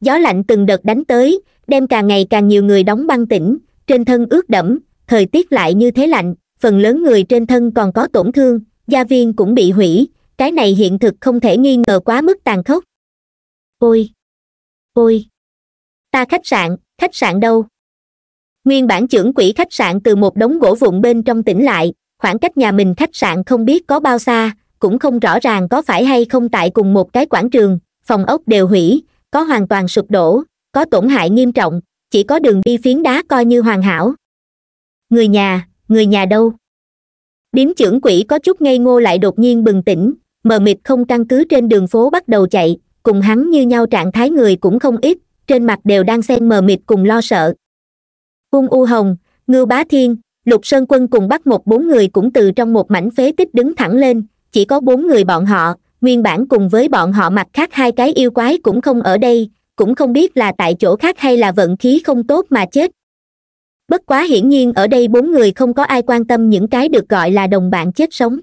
[SPEAKER 1] gió lạnh từng đợt đánh tới đem càng ngày càng nhiều người đóng băng tỉnh trên thân ướt đẫm thời tiết lại như thế lạnh phần lớn người trên thân còn có tổn thương gia viên cũng bị hủy cái này hiện thực không thể nghi ngờ quá mức tàn khốc ôi ôi ta khách sạn khách sạn đâu nguyên bản trưởng quỹ khách sạn từ một đống gỗ vụn bên trong tỉnh lại khoảng cách nhà mình khách sạn không biết có bao xa cũng không rõ ràng có phải hay không tại cùng một cái quảng trường phòng ốc đều hủy có hoàn toàn sụp đổ có tổn hại nghiêm trọng chỉ có đường đi phiến đá coi như hoàn hảo người nhà người nhà đâu điếm trưởng quỷ có chút ngây ngô lại đột nhiên bừng tỉnh mờ mịt không căn cứ trên đường phố bắt đầu chạy cùng hắn như nhau trạng thái người cũng không ít trên mặt đều đang xen mờ mịt cùng lo sợ cung u hồng ngưu bá thiên lục sơn quân cùng bắt một bốn người cũng từ trong một mảnh phế tích đứng thẳng lên chỉ có bốn người bọn họ nguyên bản cùng với bọn họ mặt khác hai cái yêu quái cũng không ở đây cũng không biết là tại chỗ khác hay là vận khí không tốt mà chết bất quá hiển nhiên ở đây bốn người không có ai quan tâm những cái được gọi là đồng bạn chết sống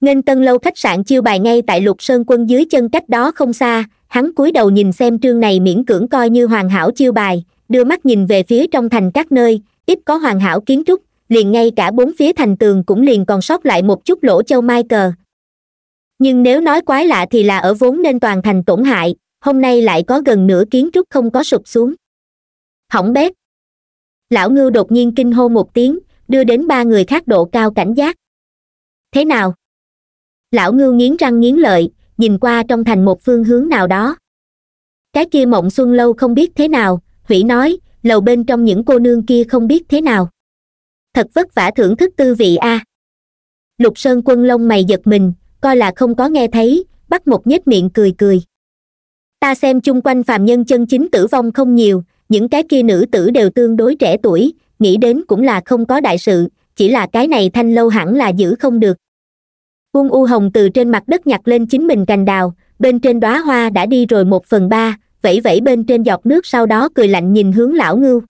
[SPEAKER 1] ngân tân lâu khách sạn chiêu bài ngay tại lục sơn quân dưới chân cách đó không xa hắn cúi đầu nhìn xem trương này miễn cưỡng coi như hoàn hảo chiêu bài đưa mắt nhìn về phía trong thành các nơi ít có hoàn hảo kiến trúc liền ngay cả bốn phía thành tường cũng liền còn sót lại một chút lỗ châu mai cờ nhưng nếu nói quái lạ thì là ở vốn nên toàn thành tổn hại hôm nay lại có gần nửa kiến trúc không có sụp xuống hỏng bét lão ngưu đột nhiên kinh hô một tiếng đưa đến ba người khác độ cao cảnh giác thế nào lão ngưu nghiến răng nghiến lợi nhìn qua trong thành một phương hướng nào đó cái kia mộng xuân lâu không biết thế nào hủy nói lầu bên trong những cô nương kia không biết thế nào thật vất vả thưởng thức tư vị a à. lục sơn quân lông mày giật mình coi là không có nghe thấy bắt một nhếch miệng cười cười ta xem chung quanh phàm nhân chân chính tử vong không nhiều những cái kia nữ tử đều tương đối trẻ tuổi nghĩ đến cũng là không có đại sự chỉ là cái này thanh lâu hẳn là giữ không được quân u hồng từ trên mặt đất nhặt lên chính mình cành đào bên trên đóa hoa đã đi rồi một phần ba vẫy vẫy bên trên giọt nước sau đó cười lạnh nhìn hướng lão ngưu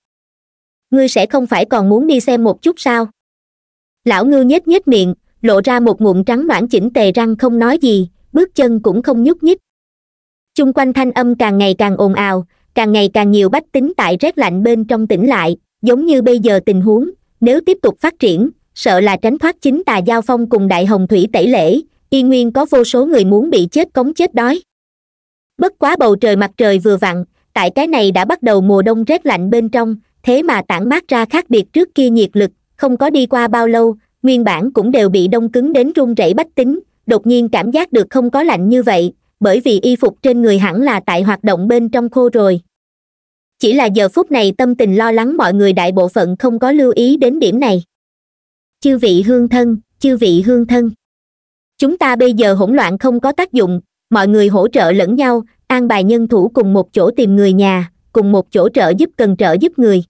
[SPEAKER 1] ngươi sẽ không phải còn muốn đi xem một chút sao lão ngưu nhếch nhếch miệng lộ ra một ngụm trắng noãn chỉnh tề răng không nói gì bước chân cũng không nhúc nhích chung quanh thanh âm càng ngày càng ồn ào càng ngày càng nhiều bách tính tại rét lạnh bên trong tỉnh lại giống như bây giờ tình huống nếu tiếp tục phát triển sợ là tránh thoát chính tà giao phong cùng đại hồng thủy tẩy lễ y nguyên có vô số người muốn bị chết cống chết đói bất quá bầu trời mặt trời vừa vặn tại cái này đã bắt đầu mùa đông rét lạnh bên trong thế mà tản mát ra khác biệt trước kia nhiệt lực không có đi qua bao lâu nguyên bản cũng đều bị đông cứng đến run rẩy bách tính đột nhiên cảm giác được không có lạnh như vậy bởi vì y phục trên người hẳn là tại hoạt động bên trong khô rồi chỉ là giờ phút này tâm tình lo lắng mọi người đại bộ phận không có lưu ý đến điểm này chư vị hương thân chư vị hương thân chúng ta bây giờ hỗn loạn không có tác dụng mọi người hỗ trợ lẫn nhau an bài nhân thủ cùng một chỗ tìm người nhà cùng một chỗ trợ giúp cần trợ giúp người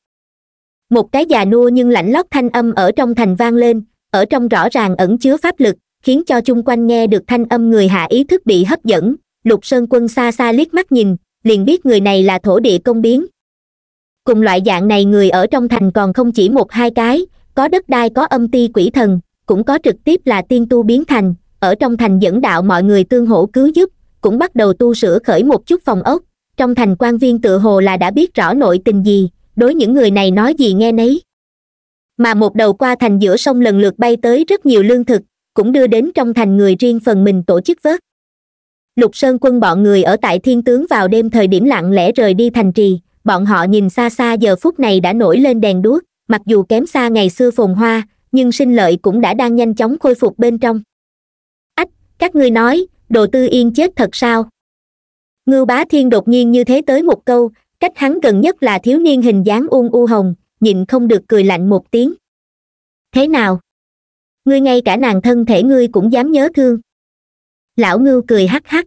[SPEAKER 1] một cái già nua nhưng lạnh lót thanh âm ở trong thành vang lên ở trong rõ ràng ẩn chứa pháp lực khiến cho chung quanh nghe được thanh âm người hạ ý thức bị hấp dẫn lục sơn quân xa xa liếc mắt nhìn liền biết người này là thổ địa công biến cùng loại dạng này người ở trong thành còn không chỉ một hai cái có đất đai có âm ti quỷ thần cũng có trực tiếp là tiên tu biến thành ở trong thành dẫn đạo mọi người tương hỗ cứu giúp cũng bắt đầu tu sửa khởi một chút phòng ốc trong thành quan viên tự hồ là đã biết rõ nội tình gì đối những người này nói gì nghe nấy mà một đầu qua thành giữa sông lần lượt bay tới rất nhiều lương thực cũng đưa đến trong thành người riêng phần mình tổ chức vớt lục sơn quân bọn người ở tại thiên tướng vào đêm thời điểm lặng lẽ rời đi thành trì bọn họ nhìn xa xa giờ phút này đã nổi lên đèn đuốc mặc dù kém xa ngày xưa phồn hoa nhưng sinh lợi cũng đã đang nhanh chóng khôi phục bên trong ách các ngươi nói đồ tư yên chết thật sao ngưu bá thiên đột nhiên như thế tới một câu cách hắn gần nhất là thiếu niên hình dáng uông u hồng nhìn không được cười lạnh một tiếng thế nào ngươi ngay cả nàng thân thể ngươi cũng dám nhớ thương lão ngưu cười hắc hắc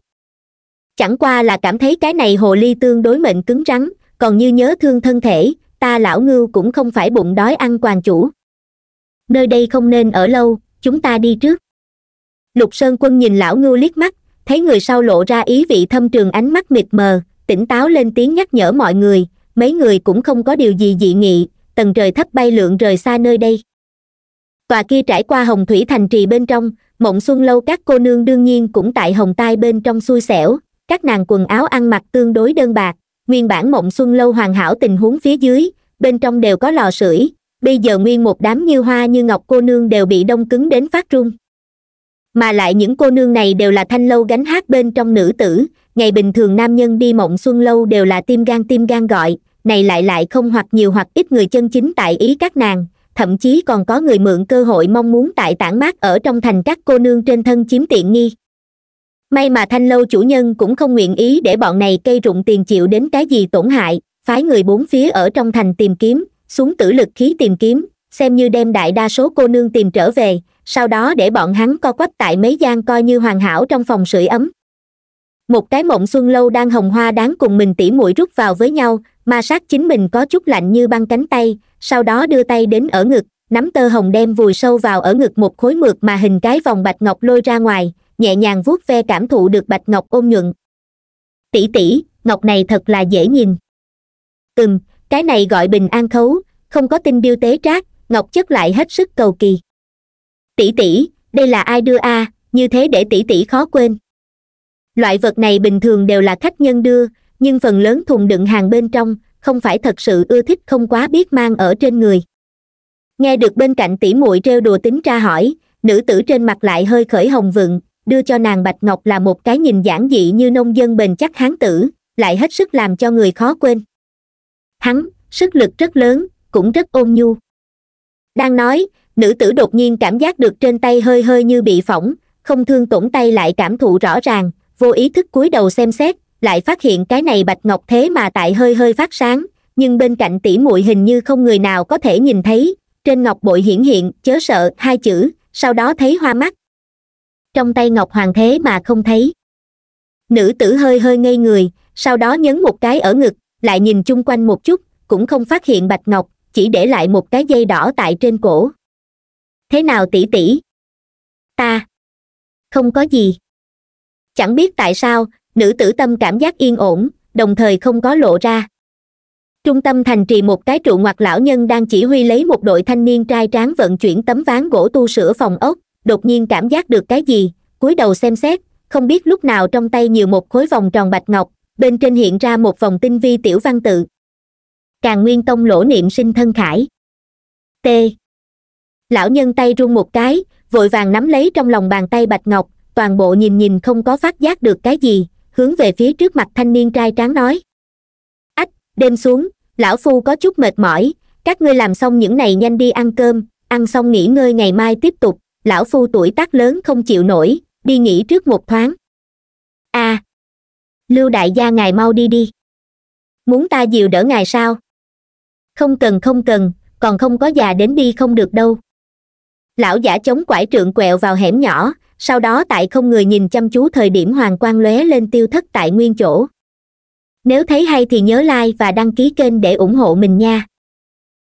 [SPEAKER 1] chẳng qua là cảm thấy cái này hồ ly tương đối mệnh cứng rắn còn như nhớ thương thân thể ta lão ngưu cũng không phải bụng đói ăn quàng chủ nơi đây không nên ở lâu chúng ta đi trước lục sơn quân nhìn lão ngưu liếc mắt thấy người sau lộ ra ý vị thâm trường ánh mắt mịt mờ tỉnh táo lên tiếng nhắc nhở mọi người mấy người cũng không có điều gì dị nghị tầng trời thấp bay lượn rời xa nơi đây tòa kia trải qua hồng thủy thành trì bên trong mộng xuân lâu các cô nương đương nhiên cũng tại hồng tai bên trong xui xẻo các nàng quần áo ăn mặc tương đối đơn bạc nguyên bản mộng xuân lâu hoàn hảo tình huống phía dưới bên trong đều có lò sưởi bây giờ nguyên một đám như hoa như ngọc cô nương đều bị đông cứng đến phát run mà lại những cô nương này đều là thanh lâu gánh hát bên trong nữ tử ngày bình thường nam nhân đi mộng xuân lâu đều là tim gan tim gan gọi này lại lại không hoặc nhiều hoặc ít người chân chính tại ý các nàng thậm chí còn có người mượn cơ hội mong muốn tại tản mát ở trong thành các cô nương trên thân chiếm tiện nghi may mà thanh lâu chủ nhân cũng không nguyện ý để bọn này cây rụng tiền chịu đến cái gì tổn hại phái người bốn phía ở trong thành tìm kiếm xuống tử lực khí tìm kiếm xem như đem đại đa số cô nương tìm trở về sau đó để bọn hắn co quắp tại mấy gian coi như hoàn hảo trong phòng sưởi ấm một cái mộng xuân lâu đang hồng hoa đáng cùng mình tỉ mũi rút vào với nhau ma sát chính mình có chút lạnh như băng cánh tay sau đó đưa tay đến ở ngực nắm tơ hồng đem vùi sâu vào ở ngực một khối mượt mà hình cái vòng bạch ngọc lôi ra ngoài nhẹ nhàng vuốt ve cảm thụ được bạch ngọc ôm nhuận tỷ tỷ ngọc này thật là dễ nhìn ừm cái này gọi bình an khấu không có tin biêu tế trác ngọc chất lại hết sức cầu kỳ tỷ tỷ đây là ai đưa a à, như thế để tỷ tỷ khó quên loại vật này bình thường đều là khách nhân đưa nhưng phần lớn thùng đựng hàng bên trong không phải thật sự ưa thích không quá biết mang ở trên người nghe được bên cạnh tỉ muội treo đùa tính tra hỏi nữ tử trên mặt lại hơi khởi hồng vựng đưa cho nàng bạch ngọc là một cái nhìn giản dị như nông dân bền chắc hán tử lại hết sức làm cho người khó quên hắn sức lực rất lớn cũng rất ôn nhu đang nói nữ tử đột nhiên cảm giác được trên tay hơi hơi như bị phỏng không thương tổn tay lại cảm thụ rõ ràng vô ý thức cúi đầu xem xét lại phát hiện cái này bạch ngọc thế mà tại hơi hơi phát sáng nhưng bên cạnh tỉ muội hình như không người nào có thể nhìn thấy trên ngọc bội hiển hiện chớ sợ hai chữ sau đó thấy hoa mắt trong tay ngọc hoàng thế mà không thấy nữ tử hơi hơi ngây người sau đó nhấn một cái ở ngực lại nhìn chung quanh một chút cũng không phát hiện bạch ngọc chỉ để lại một cái dây đỏ tại trên cổ thế nào tỷ tỷ ta không có gì chẳng biết tại sao nữ tử tâm cảm giác yên ổn đồng thời không có lộ ra trung tâm thành trì một cái trụ ngoặt lão nhân đang chỉ huy lấy một đội thanh niên trai tráng vận chuyển tấm ván gỗ tu sửa phòng ốc đột nhiên cảm giác được cái gì cúi đầu xem xét không biết lúc nào trong tay nhiều một khối vòng tròn bạch ngọc bên trên hiện ra một vòng tinh vi tiểu văn tự càng nguyên tông lỗ niệm sinh thân khải t lão nhân tay run một cái vội vàng nắm lấy trong lòng bàn tay bạch ngọc toàn bộ nhìn nhìn không có phát giác được cái gì hướng về phía trước mặt thanh niên trai tráng nói ách đêm xuống lão phu có chút mệt mỏi các ngươi làm xong những này nhanh đi ăn cơm ăn xong nghỉ ngơi ngày mai tiếp tục lão phu tuổi tác lớn không chịu nổi đi nghỉ trước một thoáng a à, lưu đại gia ngài mau đi đi muốn ta dìu đỡ ngài sao không cần không cần còn không có già đến đi không được đâu lão giả chống quải trượng quẹo vào hẻm nhỏ sau đó tại không người nhìn chăm chú thời điểm hoàng quang lóe lên tiêu thất tại nguyên chỗ nếu thấy hay thì nhớ like và đăng ký kênh để ủng hộ mình nha